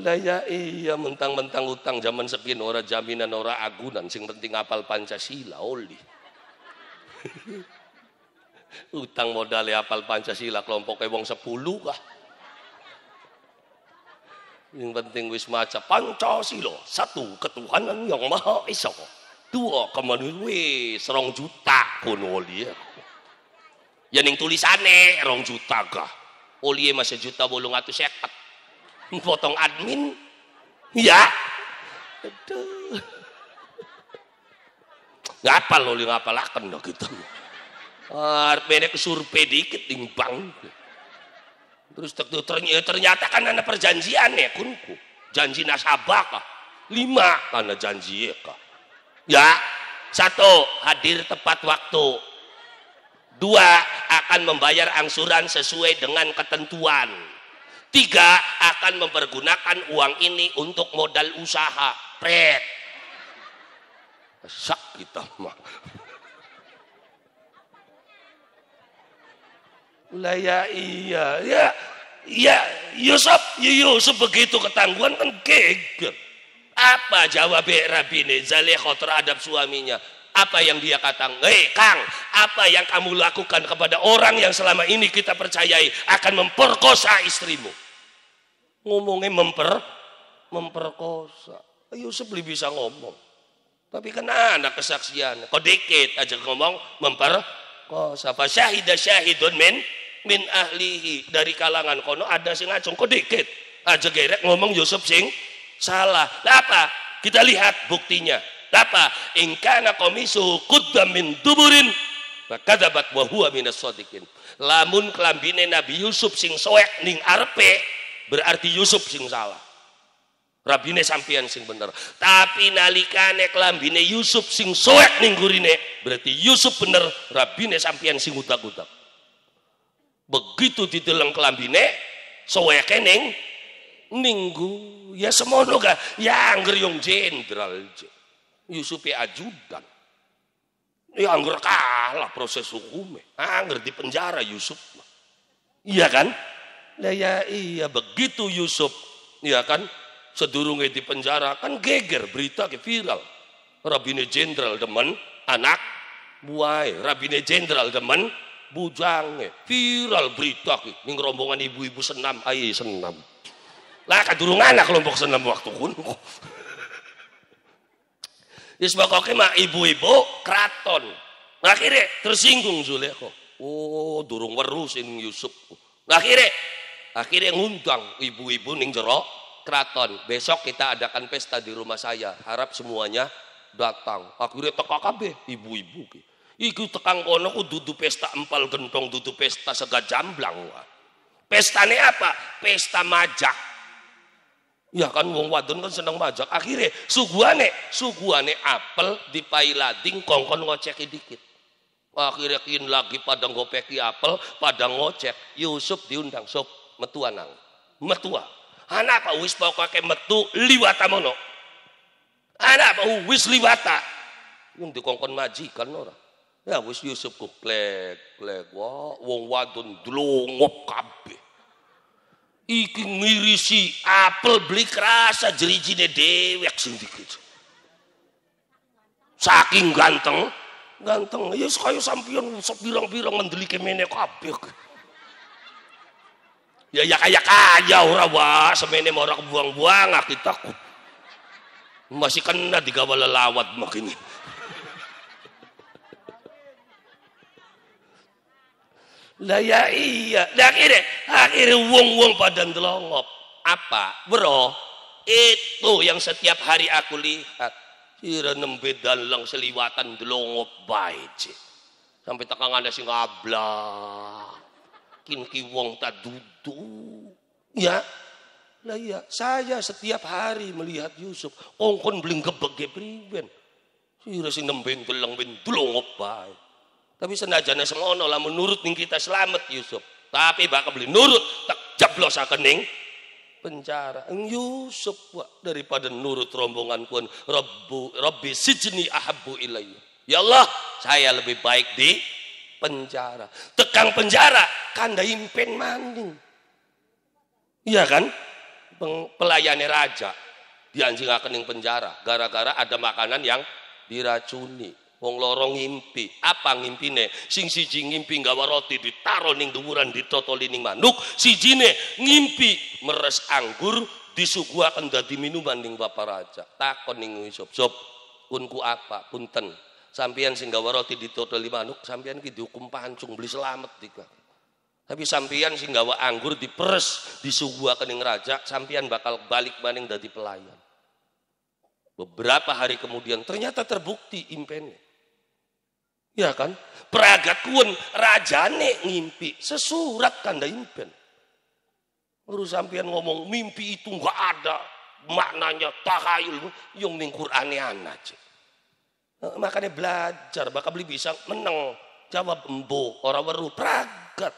Lah ya iya mentang-mentang utang zaman sepin ora jaminan ora agunan sing penting apal Pancasila oli. Utang modal ya apal Pancasila kelompok wong 10 kah? Yang penting wis maca Pancasila, satu ketuhanan yang maha esa. Dua kemanusiaan wis rong juta kono oli ya. yang ning tulisane rong juta kah? Oli e masih juta bolong atau sekat Potong admin. Ya. Aduh. Ngapal oli ngapalakan dah kita. Gitu. Harap ah, mereka survei dikit di Terus ya ternyata kan ada perjanjian ya kunku. Janji nasabah kah? Lima karena janji ya kah? Ya, satu hadir tepat waktu. Dua akan membayar angsuran sesuai dengan ketentuan. Tiga akan mempergunakan uang ini untuk modal usaha. Pret. Sak kita mah. Lah ya iya, ya ya Yusuf, ya Yusuf begitu ketangguhan kan geger. Apa jawab Rabi ini? Zalekhah terhadap suaminya. Apa yang dia kata? Hei Kang, apa yang kamu lakukan kepada orang yang selama ini kita percayai akan memperkosa istrimu? Ngomongnya memper, memperkosa. Yusuf lebih bisa ngomong. Tapi kena anak kesaksian. Kok dikit aja ngomong memperkosa. Siapa syahida syahidun min min ahlihi dari kalangan kono ada sing ngacung kok dikit aja ah, gerek ngomong Yusuf sing salah lah apa kita lihat buktinya lah apa ingkana komisu kudam min tuburin kadabat dapat minas sodikin lamun kelambine Nabi Yusuf sing soek ning arpe berarti Yusuf sing salah Rabine sampian sing bener tapi nalikane kelambine Yusuf sing soek ning gurine berarti Yusuf bener Rabine sampian sing utak-utak begitu dideleng kelambine seweke kening ninggu ya semono ga ya angger jenderal Yusupi ajudan ya angger kalah proses hukumnya angger di penjara Yusuf iya kan lah ya iya begitu Yusuf iya kan Sedurungnya di penjara kan geger berita ke viral rabine jenderal demen anak buai rabine jenderal demen bujange viral berita ki rombongan ibu-ibu senam ayo senam lah kadurung anak kelompok senam waktu kuno ya sebab mah ibu-ibu keraton akhirnya tersinggung zuleko oh durung werusin Yusuf akhirnya akhirnya ngundang ibu-ibu ning jerok keraton besok kita adakan pesta di rumah saya harap semuanya datang akhirnya teka kabeh ibu-ibu gitu Iku tekang kono ku dudu pesta empal gentong, dudu pesta sega jamblang. Pestane apa? Pesta majak. Ya kan wong wadon kan seneng majak. Akhirnya suguane, suguane apel dipai lading kongkon ngoceki dikit. Akhirnya kin lagi pada ngopeki apel, pada ngocek. Yusuf diundang, sop metua nang. Metua. Anak apa wis pokoknya metu liwata mono. Anak apa wis liwata. Yang dikongkon majikan orang. Ya wis Yusuf ku klek klek wah wong wadon dlongop kabeh. Iki ngirisi apel beli kerasa jerijine dewek sing dikit. Saking ganteng, ganteng ya yes, kaya sampeyan sok pirang-pirang mendelike mene kabeh. Ya ya kaya kaya ora wa semene ora kebuang-buang kita. Masih kena digawa lelawat makin. Lah ya iya. lah akhirnya, akhirnya wong-wong pada ngelongop. Apa? Bro, itu yang setiap hari aku lihat. Kira nembe dalang seliwatan ngelongop baik. Sampai tak kangen ada sing ablah. Kinki wong tak duduk. Ya, lah iya, saya setiap hari melihat Yusuf. Ongkon beling kebagai priben. Sira si nembe ndeleng ben ngelongop baik. Tapi senajana semono lah menurut ning kita selamat Yusuf. Tapi bakal beli nurut tak jeblos akening penjara. Eng Yusuf wa, daripada nurut rombongan kuan Rabbu Rabbi sijni Ahabu ilayya. Ya Allah, saya lebih baik di penjara. Tekang penjara kanda impen maning. Iya kan? Pelayani raja dianjing akan penjara gara-gara ada makanan yang diracuni Wong loro ngimpi, apa ngimpine? Sing siji ngimpi nggawa roti ditaro ning dhuwuran ditotoli ning manuk, si sijine ngimpi meres anggur disuguhaken dadi minuman ning Bapak Raja. Takon ning sop-sop, punku apa? Punten. Sampian sing nggawa roti ditotoli manuk, sampian ki dihukum pancung beli selamat tiga. Tapi sampian sing nggawa anggur diperes disuguhaken ning raja, sampian bakal balik maning dadi pelayan. Beberapa hari kemudian ternyata terbukti impennya. Ya kan? pun raja rajane ngimpi. Sesurat tanda impen. Baru sampean ngomong mimpi itu enggak ada maknanya tahayul yang ning Qur'anean aja. Nah, eh, makanya belajar, bakal beli bisa menang. Jawab embo, orang weru peragat.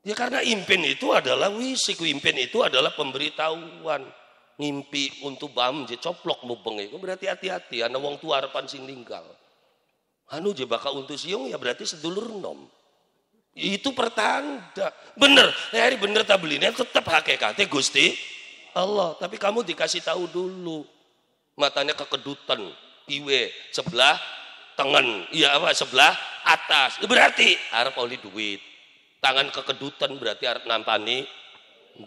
Ya karena impen itu adalah wisik, impen itu adalah pemberitahuan. Ngimpi untuk bam coplok mubeng itu berarti hati-hati, anak wong tua harapan sing ninggal. Anu je bakal untuk siung ya berarti sedulur nom. Itu pertanda. Bener, eh, hari bener tablinya tetap hakikatnya Gusti Allah. Tapi kamu dikasih tahu dulu. Matanya kekedutan, piwe, sebelah tangan, iya apa sebelah atas. Eh, berarti harap oli duit. Tangan kekedutan berarti harap nampani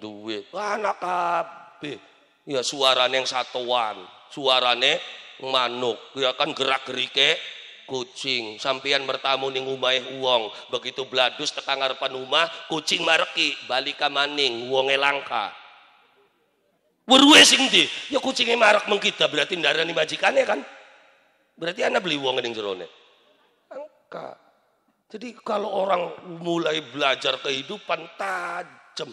duit. Anak kabe. Ya suarane yang satuan, suarane manuk. Ya kan gerak-gerike kucing sampeyan bertamu ning umahe wong begitu bladus tekan ngarepan rumah kucing mareki balik ka maning wonge langka weruhe sing ndi ya kucinge marek mengkita berarti ndarani majikannya kan berarti ana beli wong ning jerone angka jadi kalau orang mulai belajar kehidupan tajam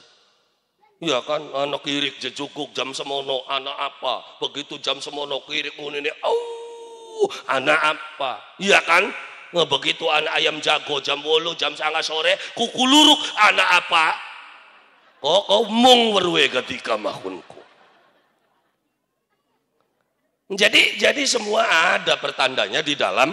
Ya kan anak kirik jejukuk jam semono anak apa begitu jam semono kirik ngene au Uh, anak apa? Iya kan? Nah, begitu anak ayam jago jam bolu jam sangat sore kuku luruk anak apa? Oh kau mung werwe ketika mahunku. Jadi jadi semua ada pertandanya di dalam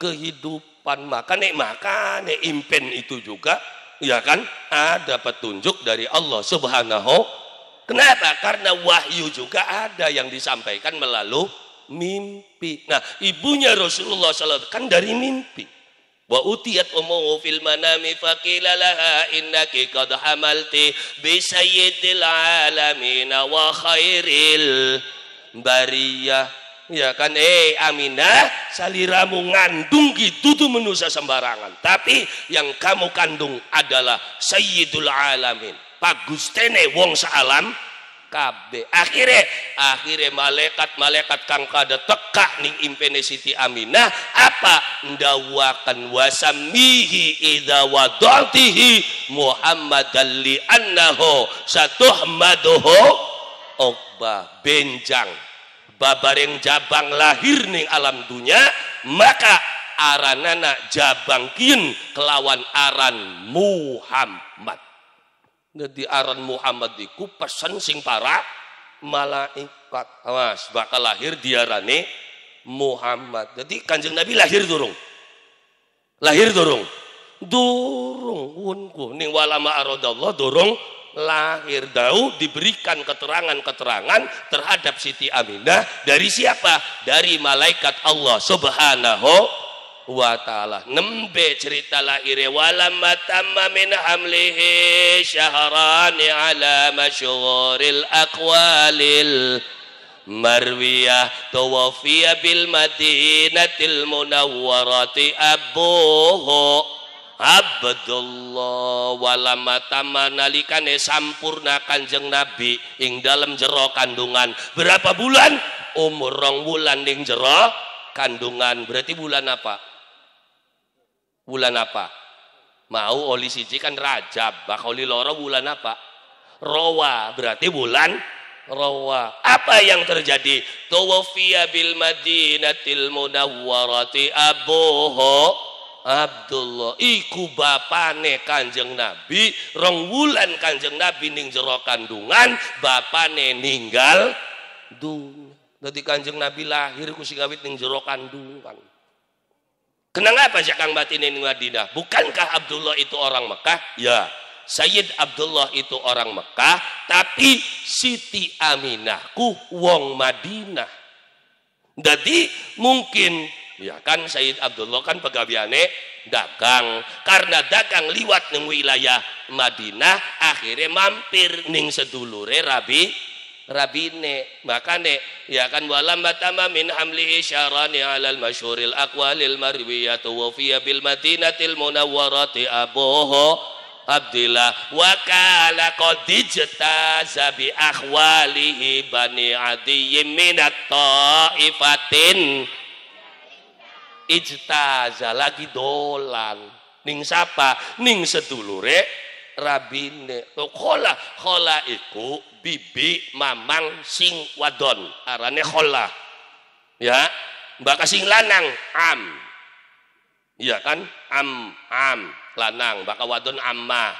kehidupan makan nek makan nek impen itu juga ya kan ada petunjuk dari Allah Subhanahu Kenapa? Karena wahyu juga ada yang disampaikan melalui mimpi. Nah, ibunya Rasulullah SAW kan dari mimpi. Wa utiyat umuhu fil manami faqila laha innaki qad hamalti bi sayyidil alamin wa khairil bariyah. Ya kan, eh Aminah, saliramu ngandung gitu tuh menusa sembarangan. Tapi yang kamu kandung adalah sayyidul alamin. Pak Gustene wong sealam kabeh akhirnya akhirnya malaikat-malaikat kang kada teka nih impene Siti Aminah apa ndawakan wasamihi idza Muhammad Ali li satu satuhmaduhu okba benjang babareng jabang lahir nih alam dunia maka aranana jabangkin kelawan aran Muhammad jadi aran Muhammad iku pesen sing para malaikat awas bakal lahir diarane Muhammad jadi kanjeng Nabi lahir durung lahir durung durung Unku. ning walama aradallah durung lahir dau diberikan keterangan-keterangan terhadap Siti Aminah dari siapa? Dari malaikat Allah Subhanahu wa ta'ala nembe cerita lahir walamma tamma min hamlihi syahran ala masyghuril aqwalil marwiyah tawafiya bil madinatil munawwarati abuhu Abdullah walama tama nalikane sampurna kanjeng Nabi ing dalam jero kandungan berapa bulan umur rong bulan ing jero kandungan berarti bulan apa Bulan apa? Mau oli siji kan Rajab, bakal oli loro bulan apa? Rawa, berarti bulan Rawa. Apa yang terjadi? tawafiya bil Madinatil Munawwarati Abuhu Abdullah iku bapane Kanjeng Nabi rong wulan Kanjeng Nabi ning jero kandungan bapane ninggal dunya dadi Kanjeng Nabi lahir ku sing ning jero kandungan Kenapa sih kang Batinin Madinah? Bukankah Abdullah itu orang Mekah? Ya, Sayyid Abdullah itu orang Mekah, tapi Siti Aminah ku wong Madinah. Jadi mungkin ya kan Sayyid Abdullah kan pegawiane dagang karena dagang liwat ning wilayah Madinah akhirnya mampir ning sedulure Rabi rabine makane ya kan walam batama min hamli isyarani alal masyuril aqwalil marwiyatu wa fiya bil madinatil munawwarati abuho Abdillah wa kala qadijta bi akhwalihi bani adi minat taifatin ijtaza lagi dolan ning sapa ning sedulure rabine kola kola iku bibi mamang sing wadon arane khola ya mbak sing lanang am iya kan am am lanang mbak wadon amma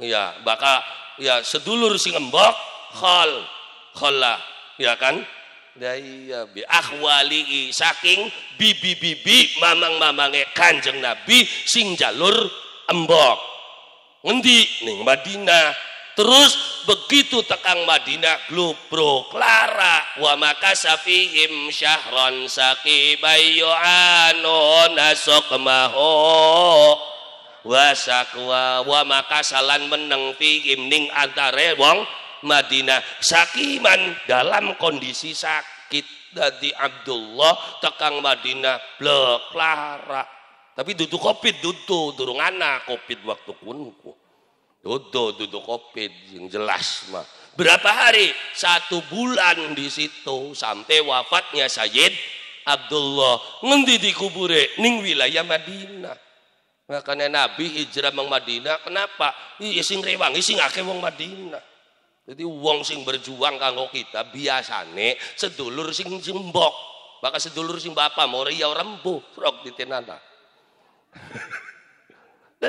iya mbak ya sedulur sing embok khol khola iya kan? ya kan Daya bi akhwali saking bibi-bibi mamang-mamange Kanjeng Nabi sing jalur embok. Ngendi ning Madinah. Terus begitu tekang Madinah glubruk klara wa safihim syahron saki sakibayu'anu nasok maho sakwa wa makasalan meneng fihim ning antare wong Madinah sakiman dalam kondisi sakit dari Abdullah tekang Madinah blek lara tapi duduk kopit duduk durung anak kopit waktu kun Dodo dodo covid yang jelas mah. Berapa hari? Satu bulan di situ sampai wafatnya Sayyid Abdullah ngendi di kubure ning wilayah Madinah. Makanya nah, Nabi hijrah meng Madinah kenapa? Iya sing rewangi sing akeh wong Madinah. Jadi wong sing berjuang kanggo kita biasane sedulur sing jembok, bakal sedulur sing bapak mau ya rembuh frog di tenana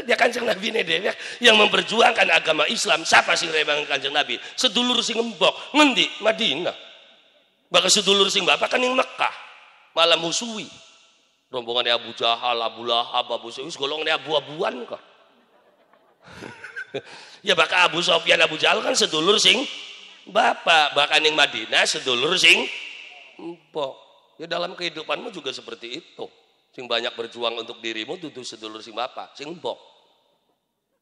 dia nah, ya kanjeng nabi ini ya, yang memperjuangkan agama Islam siapa sih rebang kanjeng nabi sedulur sing ngembok ngendi Madinah bahkan sedulur sing bapak kan yang Mekah malam musuhi rombongan Abu Jahal Abu Lahab Abu Sufyan golongan abu-abuan kok ya bakal Abu Sofyan Abu Jahal kan sedulur sing bapak bahkan yang Madinah sedulur sing empok ya dalam kehidupanmu juga seperti itu Sing banyak berjuang untuk dirimu dudu sedulur sing bapak, sing mbok.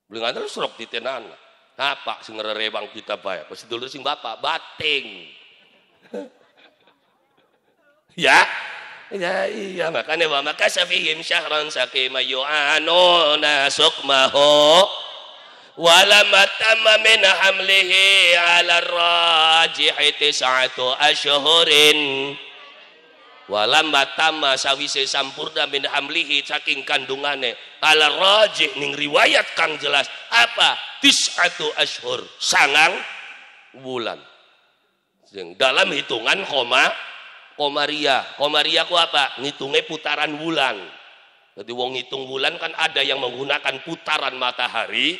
Blingan serok di tenan, Apa sing ngererebang kita bae? Sedulur sing bapak bating. ya. Ya iya makanya wa makasafihim syahran saqima yu'anuna sukmahu ولما تم من hamlihi ala rajihi tis'atu أشهر walam batama sawise sampurna min hamlihi saking kandungane ala rajih ning riwayat kang jelas apa tis'atu ashur sangang bulan dalam hitungan koma komaria komaria ku apa ngitungnya putaran bulan jadi wong ngitung bulan kan ada yang menggunakan putaran matahari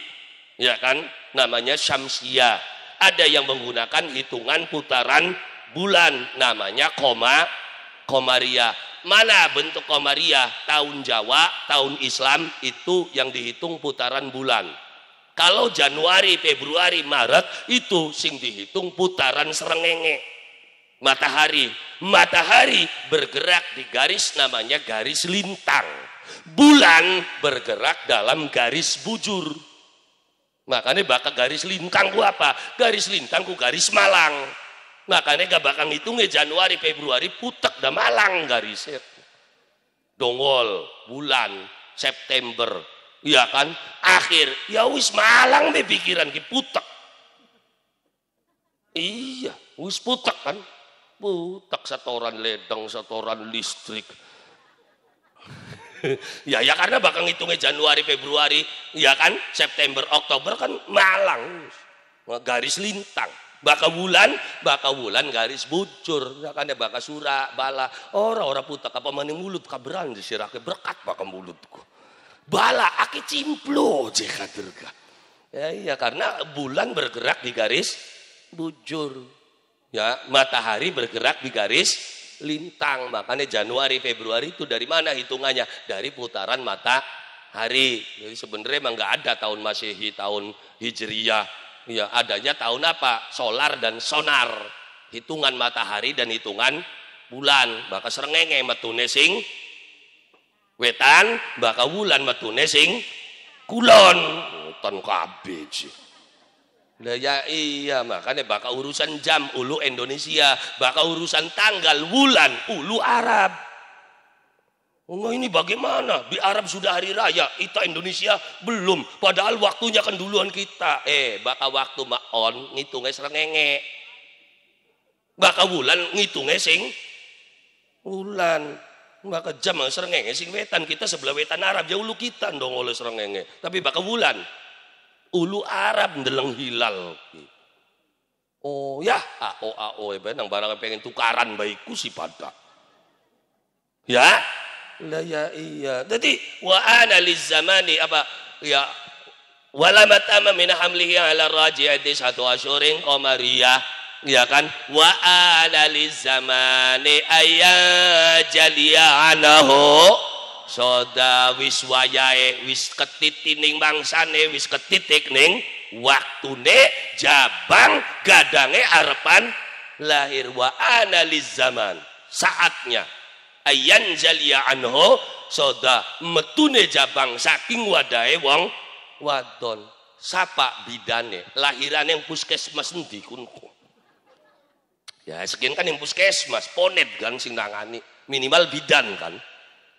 ya kan namanya syamsia ada yang menggunakan hitungan putaran bulan namanya koma Komaria Mana bentuk Komaria Tahun Jawa, tahun Islam itu yang dihitung putaran bulan. Kalau Januari, Februari, Maret itu sing dihitung putaran serengenge. Matahari, matahari bergerak di garis namanya garis lintang. Bulan bergerak dalam garis bujur. Makanya bakal garis lintang ku apa? Garis lintang ku garis malang makanya gak bakal ngitungnya Januari Februari putek dah malang gak riset dongol bulan September iya kan akhir ya wis malang deh pikiran ki putek iya wis putek kan putek setoran ledeng setoran listrik ya ya karena bakal ngitungnya Januari Februari ya kan September Oktober kan malang garis lintang baka wulan baka wulan garis bucur ya, kan ya baka sura bala Orang-orang putak apa mani mulut kabran sirake berkat baka mulutku bala aki cimplo jekaturka ya iya karena bulan bergerak di garis bujur ya matahari bergerak di garis lintang makanya Januari Februari itu dari mana hitungannya dari putaran matahari jadi sebenarnya emang nggak ada tahun masehi tahun hijriah Ya, adanya tahun apa? Solar dan sonar. Hitungan matahari dan hitungan bulan. Maka serengenge metune sing wetan, maka wulan metune sing kulon. Oh, ton kabeji Nah, ya iya makanya bakal urusan jam ulu Indonesia, bakal urusan tanggal bulan ulu Arab. Allah ini bagaimana? Di Arab sudah hari raya, kita Indonesia belum. Padahal waktunya kan duluan kita. Eh, bakal waktu mak on ngitungnya serengenge. Bakal bulan ngitungnya sing bulan. Bakal jam serengenge sing wetan kita sebelah wetan Arab jauh lu kita dong oleh serengenge. Tapi bakal bulan ulu Arab ndeleng hilal. Oh ya, ao ah, oh, ao, ah, oh, ya, benang barang pengen tukaran baikku si pada. Ya, ya iya. Jadi wa ana zamani apa ya wala mata min hamlihi ala raji'ati satu asyurin qamariyah ya kan wa ana lizamani ayajaliya anahu soda wis wayahe wis ketitining mangsane bangsane wis ketitik ning waktune jabang gadange arepan lahir wa ana zaman saatnya ayan jalia ya anho soda metune jabang saking wadae wong wadon sapa bidane lahiran yang puskesmas nanti kunku ya sekian kan yang puskesmas ponet kan sing nangani minimal bidan kan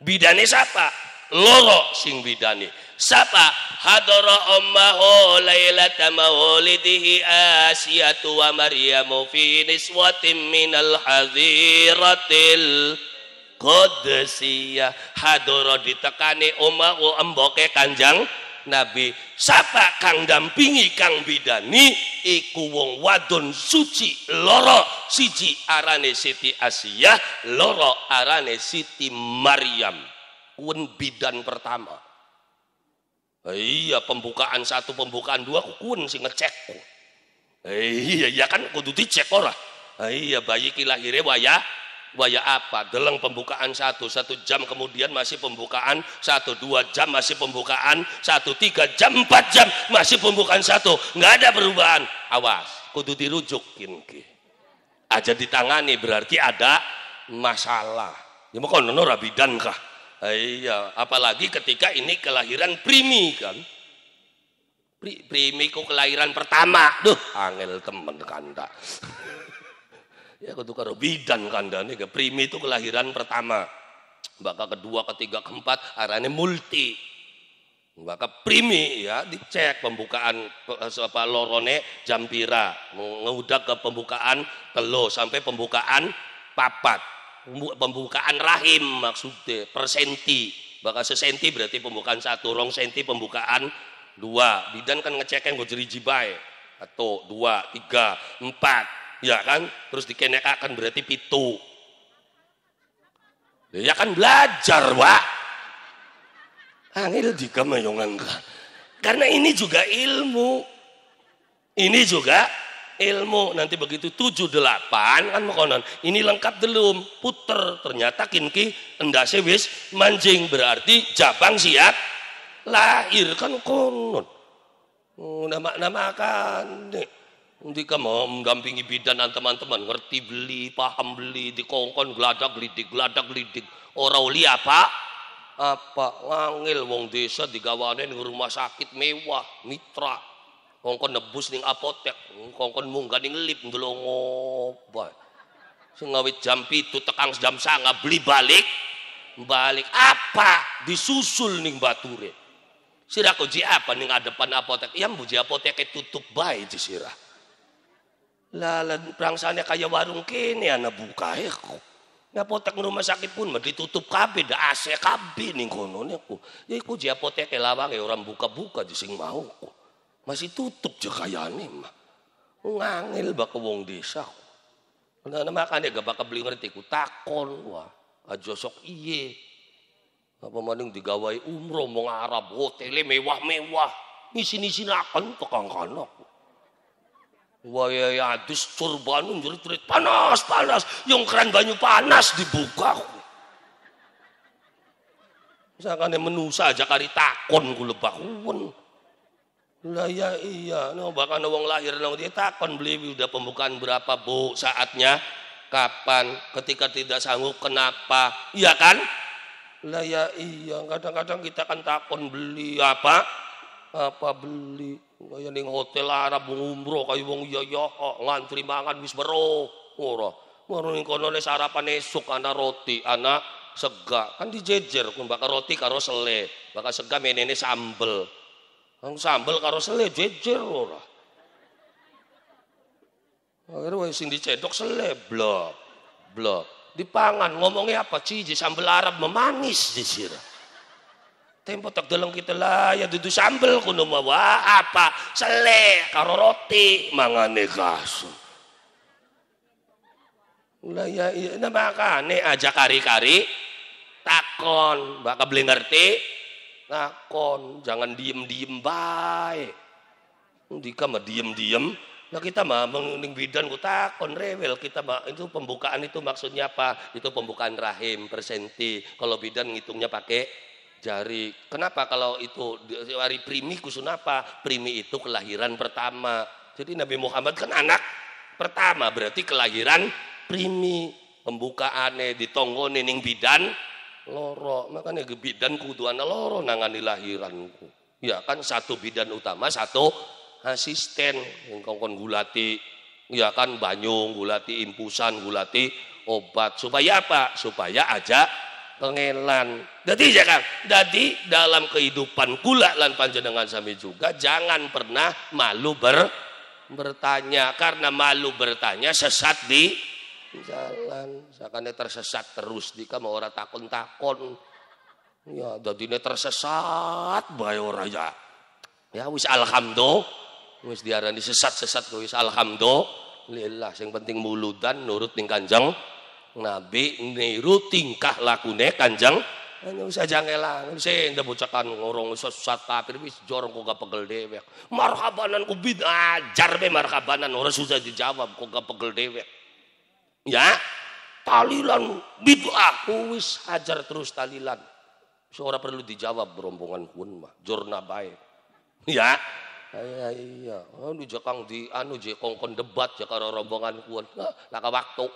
bidane sapa loro sing bidane sapa hadara ummahu lailata maulidihi asiyatu wa maryamu fi niswatin minal hadiratil Qudusiyah hadoro ditekani oma wo emboke kanjang Nabi sapa kang dampingi kang bidani iku wong wadon suci loro siji arane Siti asia loro arane Siti Maryam kun bidan pertama iya pembukaan satu pembukaan dua kun sing ngecek iya iya kan kudu dicek ora iya bayi ki lahire waya waya apa deleng pembukaan satu satu jam kemudian masih pembukaan satu dua jam masih pembukaan satu tiga jam empat jam masih pembukaan satu nggak ada perubahan awas kudu dirujukin ki aja ditangani berarti ada masalah ya mau kono rabidan kah eh, iya apalagi ketika ini kelahiran primi kan primi ku kelahiran pertama duh angel temen kanda Ya kudu karo bidan kandane ke primi itu kelahiran pertama. Maka kedua, ketiga, keempat arane multi. Maka primi ya dicek pembukaan eh, apa lorone jampira, ngudak ke pembukaan telo sampai pembukaan papat. Pembukaan rahim maksudnya persenti. Maka sesenti berarti pembukaan satu, rong senti pembukaan dua. Bidan kan ngecek yang gue jeri jibai atau dua, tiga, empat, ya kan terus dikenekakan berarti pitu ya kan belajar wak angil dika mayongan karena ini juga ilmu ini juga ilmu nanti begitu tujuh delapan kan konon ini lengkap belum puter ternyata kinki endase wis mancing berarti jabang siap lahir kan konon nama nama kan nih. Nanti kamu bidan dan teman-teman, ngerti beli, paham beli, dikongkon geladak gelidik, geladak gelidik. Orang uli apa? Apa ngangil wong desa digawanin di rumah sakit mewah, mitra. Kongkon nebus ning apotek, kongkon munggah ning lip ndelok Sengawit Sing jam itu tekan jam sanga beli balik, balik apa disusul ning bature. Sirah jia apa ning adepan apotek? Yang buji apotek e tutup baik di sirah Lala, sana kayak warung kini, anak buka ya Nah potek rumah sakit pun mah ditutup kabe, dah AC kabe nih kono nih aku. Ya aku jia potek lawang ya orang buka-buka di sing mau aku. Masih tutup je nih mah. Ngangil bak wong desa. Nah, nah makanya gak bakal beli ngerti takol takon wah. Aja sok iye. Apa maning digawai umroh mong Arab hotelnya mewah-mewah. ngisi sini akan tekan kanak. Waya yadis turban jerit-jerit panas panas, yang keren banyu panas dibuka. Misalkan yang menu saja kali takon gue lebak pun. Lah ya iya, iya. no, nah, bahkan wong lahir nang dia takon beli udah pembukaan berapa bu saatnya kapan ketika tidak sanggup kenapa iya kan lah ya iya kadang-kadang kita kan takon beli apa apa beli Kaya ning hotel Arab umroh kaya wong iya ya ngantri mangan wis bero. Ora. Ngono ning kono le sarapan esuk ana roti, ana sega. Kan dijejer ku bakar roti karo sele, bakar sega menene sambel. Ang sambel karo sele jejer ora. Akhirnya wong sing dicedok sele blok. Blok. Dipangan ngomongnya apa? Ciji sambel Arab memanis sirah tempo tak dalam kita lah ya duduk sambel kuno mawa apa sele karo roti mangane kasu lah ya iya nah ne aja kari-kari takon mbak beli ngerti takon jangan diem-diem baik dika mah diem-diem Nah kita mah menguning bidan kita takon rewel kita mah itu pembukaan itu maksudnya apa? Itu pembukaan rahim persenti. Kalau bidan ngitungnya pakai jari. Kenapa kalau itu hari primi apa? Primi itu kelahiran pertama. Jadi Nabi Muhammad kan anak pertama berarti kelahiran primi pembukaan di tonggo nining bidan loro makanya ke bidan anak loro nangani lahiranku ya kan satu bidan utama satu asisten yang kongkon gulati ya kan banyung gulati impusan gulati obat supaya apa supaya aja pengelan jadi jangan ya jadi dalam kehidupan kula lan panjenengan sami juga jangan pernah malu ber bertanya karena malu bertanya sesat di jalan sakane tersesat terus di kamu orang takon takon ya jadi tersesat bae ora ya ya wis alhamdulillah wis diarani sesat sesat wis alhamdulillah lillah. sing penting muludan nurut ning kanjeng nabi niru tingkah lakune kanjeng Ini usah saya saya ndak bocakan ngorong sesat kafir wis jorong kok gak pegel dewek. Marhabanan ku bid ajar marhabanan orang susah dijawab kok gak pegel dewek. Ya, talilan bid'ah aku wis hajar terus talilan. Seorang perlu dijawab rombongan kun mah jorna bae. Ya. Iya iya, anu jekang di anu je kongkon debat karo rombongan kun. Lah waktu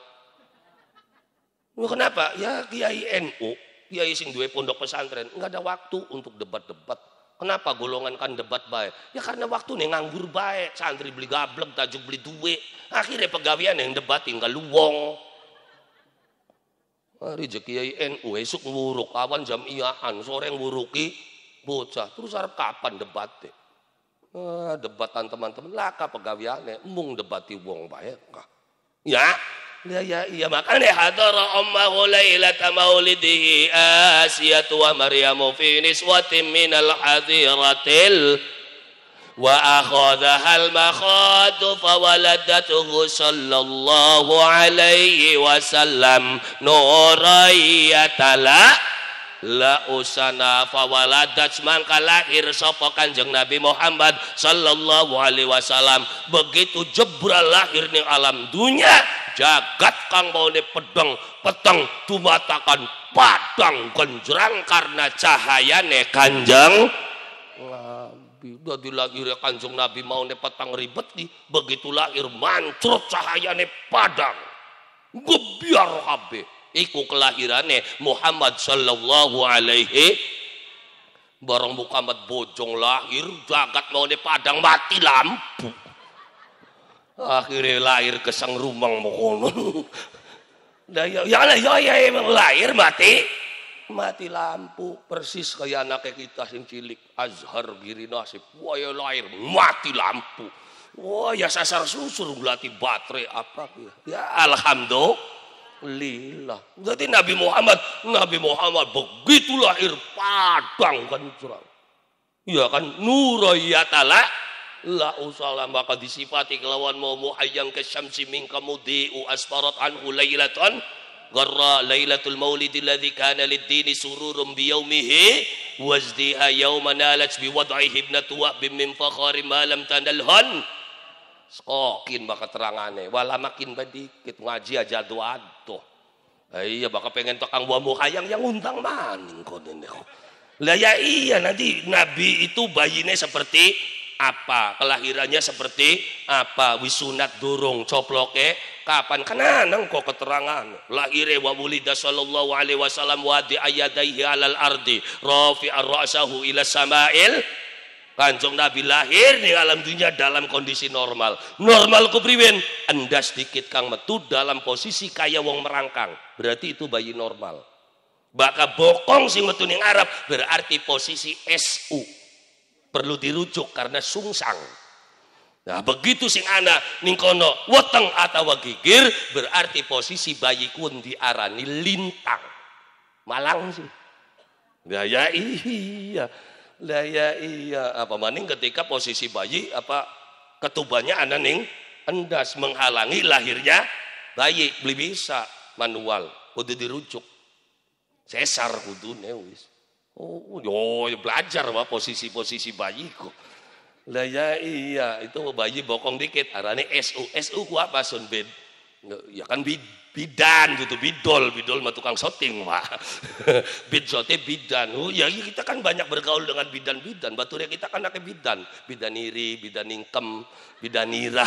Mau kenapa? Ya Kiai NU, Kiai sing duwe pondok pesantren, nggak ada waktu untuk debat-debat. Kenapa golongan kan debat baik? Ya karena waktu nih nganggur baik, santri beli gablek, tajuk beli duit. Akhirnya pegawian yang debat tinggal luwong. Ah, Rizki Kiai NU esok nguruk, awan jam iyaan, sore nguruki bocah. Terus harap kapan debatnya? Ah, debatan teman-teman laka pegawaiannya, mung debati wong baik. Ya, يا ما كان حضر أمه ليلة مولده آسية ومريم في نسوة من الحذيرة وأخذها المخاد فولدته صلى الله عليه وسلم نورا يتلأ la usana fawaladat mangka lahir sapa kanjeng Nabi Muhammad sallallahu alaihi wasallam begitu jebra lahir ning alam dunia jagat kang mau nih pedang peteng tumatakan padang genjerang karena cahayane kanjeng Nabi dadi lahir kanjeng Nabi mau nih petang ribet nih begitu lahir mancur cahayane padang gebiar kabeh iku kelahirane Muhammad sallallahu alaihi barang Muhammad bojong lahir jagat mau di padang mati lampu akhirnya lahir ke sang rumang mokono Nah, ya, ya, ya, ya, lahir mati mati lampu persis kayak anaknya kita sing cilik Azhar Giri Nasib wah ya lahir mati lampu wah ya sasar susur berarti baterai apa ya, ya alhamdulillah lillah. Jadi Nabi Muhammad, Nabi Muhammad begitu lahir padang kan surau. ya kan nurayatala la usala maka disifati kelawan mau muhayyang ke syamsi min kamudiu asfarat anhu lailatan gharra laylatul maulidi alladhi kana lid sururum bi wazdiha yawma nalat bi wad'ihi ibnatu wa min fakhari ma tanalhan Skokin baka terangane. Wala makin badikit ngaji aja doa tuh. Iya baka pengen tokang buah muka yang undang maning koden deh. Laya iya nanti Nabi itu bayinya seperti apa kelahirannya seperti apa wisunat durung coploke kapan kenanang kok keterangan lahir wa wulida sallallahu alaihi wasallam wa di ayadaihi alal ardi rafi'ar ra'sahu ila sama'il Kanjeng Nabi lahir di alam dunia dalam kondisi normal. Normal kupriwin, anda sedikit kang metu dalam posisi kaya wong merangkang. Berarti itu bayi normal. Baka bokong sing metu ning Arab berarti posisi SU. Perlu dirujuk karena sungsang. Nah begitu sing ana ning kono weteng atau gigir berarti posisi bayi kun diarani lintang. Malang sih. Nah, ya iya lah ya iya apa maning ketika posisi bayi apa ketubannya ada endas menghalangi lahirnya bayi beli bisa manual kudu dirujuk sesar kudu wis oh yo belajar mah posisi-posisi bayi kok lah ya iya itu bayi bokong dikit arane SU SU ku apa sunbed ya kan bid bidan gitu bidol bidol mah tukang syuting mah bid bidan oh ya kita kan banyak bergaul dengan bidan bidan Batu baturnya kita kan pakai bidan bidan iri bidan ningkem bidan nira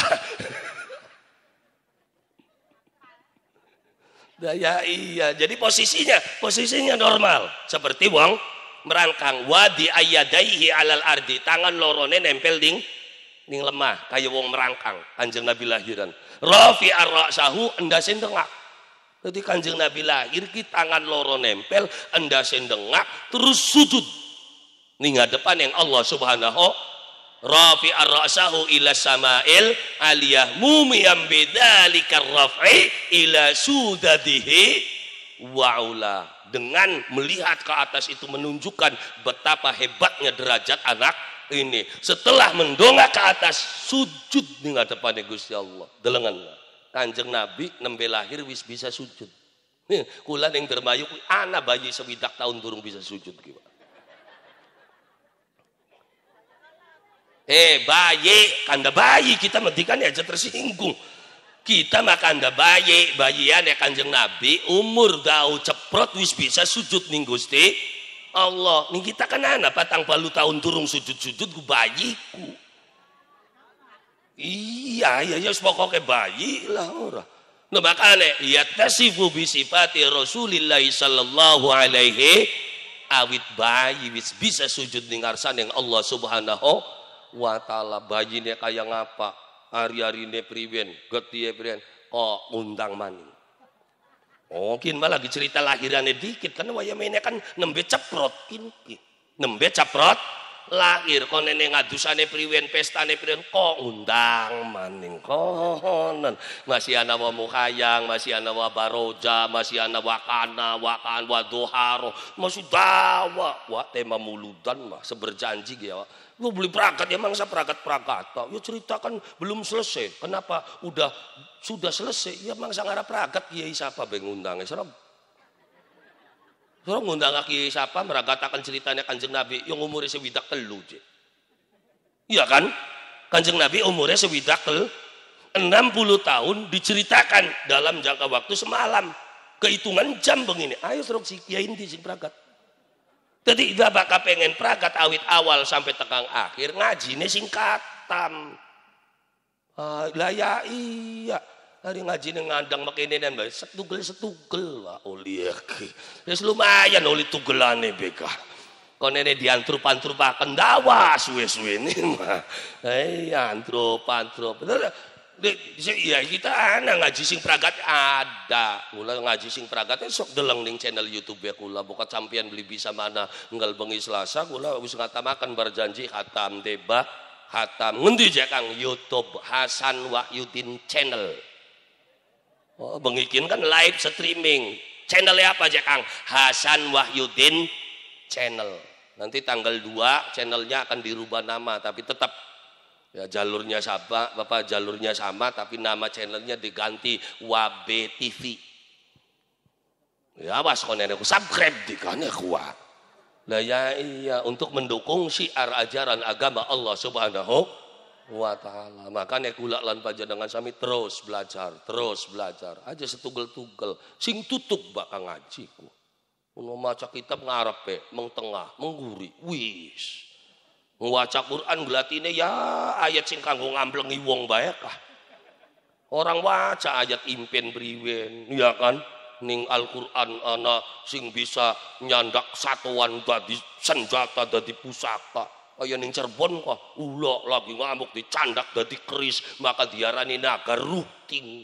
nah, ya iya jadi posisinya posisinya normal seperti wong merangkang wadi ayadaihi alal ardi tangan lorone nempel ding ning lemah kayak wong merangkang anjing nabi lahiran rafi ar-ra'sahu endasin dengak jadi kanjeng Nabi lahir ki tangan loro nempel endasin dengak terus sujud nih depan yang Allah subhanahu rafi ar ila sama'il aliyah mumiyam bidzalika rafi ila sudadihi wa'ula dengan melihat ke atas itu menunjukkan betapa hebatnya derajat anak ini setelah mendongak ke atas sujud nih nggak depannya gusti allah delengan kanjeng nabi nembe lahir wis bisa sujud kula yang dermayu anak bayi sewidak tahun turun bisa sujud gimana? Eh bayi, kanda bayi kita mendikan ya aja tersinggung. Kita makan kanda bayi, bayian ya kanjeng Nabi, umur dau ceprot wis bisa sujud ning Gusti. Allah ini kita kan anak patang balu tahun turung sujud-sujud ku bayiku iya iya ya pokoknya bayi lah orang nah makanya ya tasifu bisifati rasulillah sallallahu alaihi awit bayi wis bisa sujud dengar yang Allah subhanahu wa ta'ala bayi ini kayak ngapa hari-hari ini priwen getiye priwin, kok undang maning Oh, malah lagi cerita lahirannya dikit karena wayang mainnya kan nembe ceprot kin, nembe ceprot lahir kon nene ngadusane priwen pestane priwen kok undang maning konon masih ana wa mukayang masih ana wa baroja masih ana wa kana wa kan wa doharo masih dawa wa tema muludan mah seberjanji ya lu beli perangkat ya mangsa perangkat perangkat ya cerita kan belum selesai kenapa udah sudah selesai ya mangsa ngarap perangkat kiai siapa bengundangnya serem Surah ngundang lagi siapa meragatakan ceritanya kanjeng Nabi yang umurnya sewidak telu. Iya kan? Kanjeng Nabi umurnya sewidak telu. 60 tahun diceritakan dalam jangka waktu semalam. Kehitungan jam begini. Ayo suruh si kiai ini si peragat. Jadi bapak pengen peragat awit awal sampai tengah akhir ngaji ini singkatam. Uh, ah, lah ya iya Hari ngaji ini ngandang ini dan baik. Setugel setugel lah oli ya Ya lumayan oli tugelane beka. Ah. Kau nenek diantru pantru pakan dawa suwe suwe ini mah. Hei antru pantru bener. Iya kita anak ngaji sing pragat ada. gula ngaji sing pragat sok deleng ning channel YouTube ya kula. buka champion beli bisa mana enggal bengi Selasa kula wis ngatamakan berjanji khatam deba hatam ngendi jek Kang YouTube Hasan Wahyudin Channel. Oh, kan live streaming. Channelnya apa aja Kang? Hasan Wahyudin Channel. Nanti tanggal 2 channelnya akan dirubah nama tapi tetap ya, jalurnya sama, Bapak jalurnya sama tapi nama channelnya diganti Wabe TV. Ya konen aku subscribe di kuat Lah ya iya untuk mendukung syiar ajaran agama Allah Subhanahu wa ta'ala. Makanya gula lan panjenengan sami terus belajar, terus belajar. Aja setugel-tugel. Sing tutup bakal ku. Kulo maca kitab ngarepe, mengtengah, mengguri. Wis. Waca Quran gelatine ya ayat sing kanggo ngamblengi wong bae kah. Orang waca ayat impen briwen, ya kan? Ning Al-Quran ana sing bisa nyandak satuan dadi senjata dadi pusaka kaya oh, ning Cirebon kok ulok lagi ngamuk dicandak dadi keris maka diarani naga ruting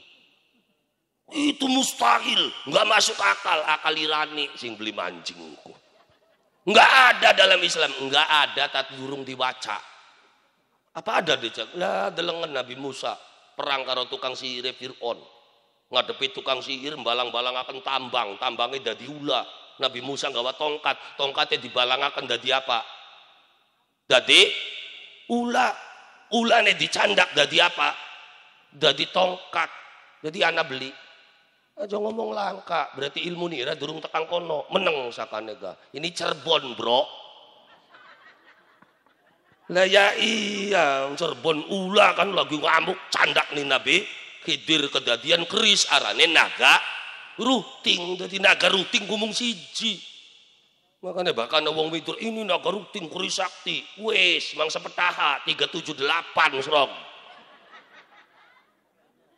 itu mustahil nggak masuk akal akal irani sing beli mancingku nggak ada dalam Islam nggak ada tat burung dibaca apa ada dicak lah delengan Nabi Musa perang karo tukang sihir Fir'aun ngadepi tukang sihir balang-balang akan tambang tambangnya dadi ula Nabi Musa gawa tongkat tongkatnya akan dadi apa jadi ula. ula Ulane dicandak jadi apa? Jadi tongkat. jadi anak beli. Aja ngomong langka, berarti ilmu nira durung tekang kono, meneng sakanega. Ini cerbon Bro. Lah ya iya, cerbon ula kan lagi ngamuk candak nih Nabi. Khidir kedadian keris arane naga ruting jadi naga ruting gumung siji. Makanya bahkan wong widul ini nak rutin kuri sakti. Wes, mangsa petaha 378 srong.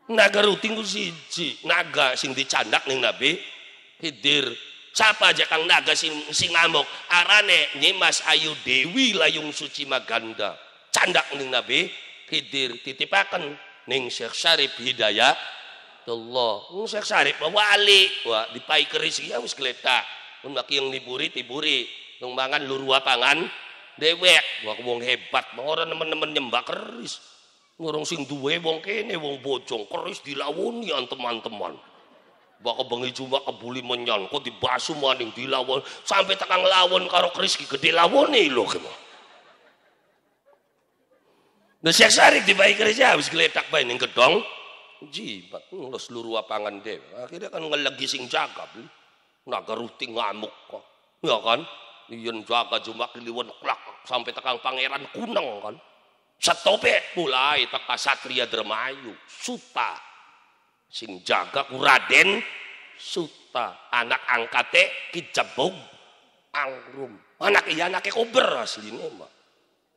Naga rutin ku siji, naga sing dicandak ning Nabi Hidir. Siapa aja kang naga sing, sing ngamuk? Arane Nyimas Ayu Dewi Layung Suci Maganda. Candak ning Nabi Hidir titipakan ning Syekh Syarif Hidayah. Allah, Syekh Syarif wali, wah dipai keris ya wis geletak pun maki yang diburi diburi numbangan lurua pangan dewek gua wong hebat orang teman-teman nyembak keris ngurung sing duwe wong kene wong bojong keris dilawoni teman-teman bakal bengi cuma kebuli menyan kok dibasu maning dilawon sampai tekan lawon karo keris ki gede lawone lho kemo. Nah, sarik di dibayi kerja habis geletak bae ning gedong. Jibat, ngelos seluruh apangan dewe. Akhirnya kan ngelegi sing cakap naga ruti ngamuk kok ya kan yen jaga jumak liwen klak sampai tekang pangeran kuneng kan setope mulai teka satria dermayu suta sing jaga kuraden suta anak angkate kijabog angrum anak iya anaknya kober aslinya mah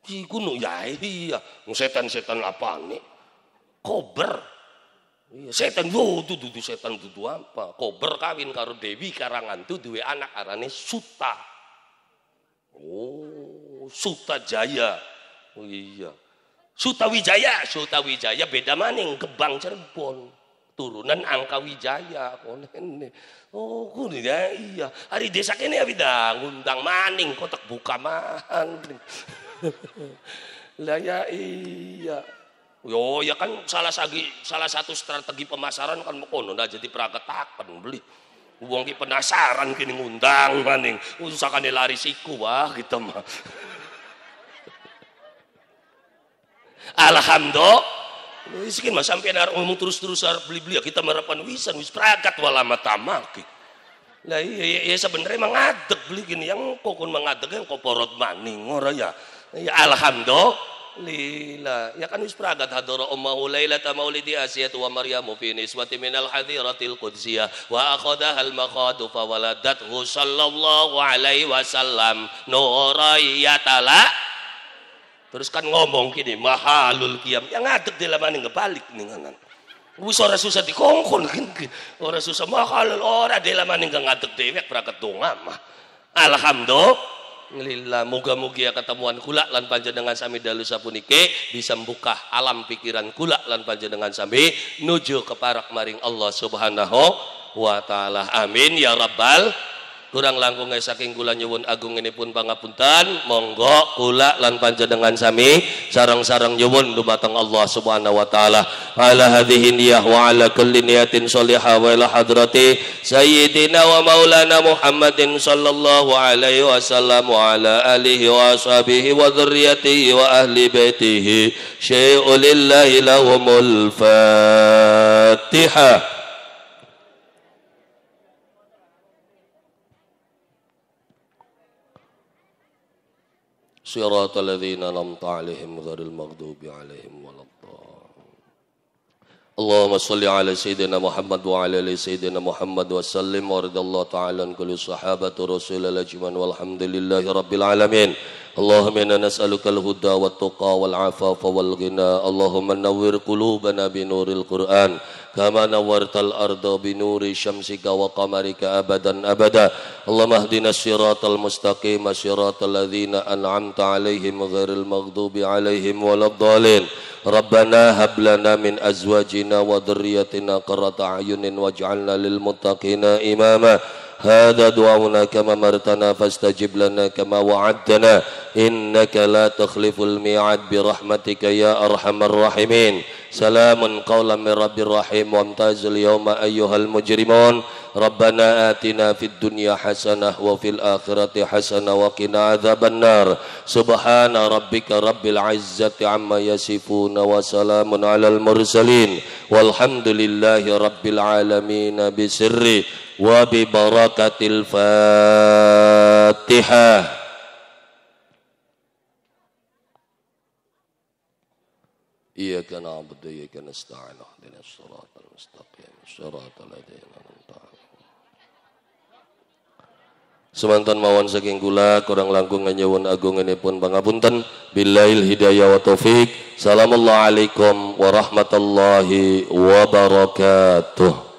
iku ya iya setan-setan apa nih kober Iya, setan yo dudu dudu setan dudu apa? Kok berkawin karo Dewi Karangan tuh dua anak arane Suta. Oh, Suta Jaya. Oh iya. Suta Wijaya, Suta Wijaya beda maning Gebang Cirebon turunan angka wijaya ini. oh kudu ya eh, iya hari desa kene ya bidang ngundang maning kotak buka maning lah ya iya Yo, ya kan salah satu salah satu strategi pemasaran kan kono ndak jadi praketakan beli. uang ki penasaran kini ngundang maning. Kan usahkan lari siku wah gitu mah. Alhamdulillah. Miskin mas sampai arek ngomong terus-terus arep beli-beli ya kita merapan wisan wis perangkat walama tamak, Lah iya, iya, iya sebenarnya mengadeg beli gini yang kokon mengadeg yang porot maning orang ya. Ya alhamdulillah lila ya kan wis pragat hadara ummahu lailata maulidi asiyatu wa maryamu fi niswati minal hadiratil qudsiyah wa akhadaha al maqadu fa waladat sallallahu alaihi wasallam nurayatala terus kan ngomong gini mahalul kiam yang ngadeg di ngebalik nih kan wis ora susah dikongkon ora susah mahalul ora di yang ngadeg dewek praket donga mah alhamdulillah Alhamdulillah, moga-moga ya ketemuan kula lan panjenengan sami dalu sapunike bisa membuka alam pikiran kula lan panjenengan sami nuju keparak maring Allah Subhanahu wa taala. Amin ya rabbal kurang langkung saking kula nyuwun agung ini pun pangapunten monggo kula lan panjenengan sami sarang-sarang nyuwun dumateng Allah subhanahu wa ta'ala ala hadhihi niyah wa ala kulli niyatin solihah wa ila hadrati sayyidina wa maulana muhammadin sallallahu alaihi wasallam wa ala alihi wa ashabihi wa dhurriyatihi wa ahli baitihi syai'u lahumul fatihah صراط الذين لم عليهم غير المغضوب عليهم ولا اللهم صل على سيدنا محمد وعلى ال سيدنا محمد وسلم ورضي الله تعالى عن كل الصحابه رسول الاجمعين والحمد لله رب العالمين اللهم انا نسالك الهدى والتقى والعفاف والغنى اللهم نور قلوبنا بنور القران كما نورت الأرض بنور شمسك وقمرك أبدا أبدا اللهم اهدنا الصراط المستقيم صراط الذين أنعمت عليهم غير المغضوب عليهم ولا الضالين ربنا هب لنا من أزواجنا وذريتنا قرة أعين واجعلنا للمتقين إماما هذا دعونا كما مرتنا فاستجب لنا كما وعدتنا إنك لا تخلف الميعاد برحمتك يا أرحم الراحمين سلام قولا من رب الرحيم وامتاز اليوم أيها المجرمون ربنا آتنا في الدنيا حسنة وفي الآخرة حسنة وقنا عذاب النار سبحان ربك رب العزة عما يصفون وسلام على المرسلين والحمد لله رب العالمين بسره وببركة الفاتحة إياك نعبد وإياك نستعين اهدنا الصراط المستقيم صراط الذين أنعمت عليهم Semantan mawon saking kula kurang langkung nyuwun pun pangapunten billahil hidayah wa taufik. Assalamualaikum warahmatullahi wabarakatuh.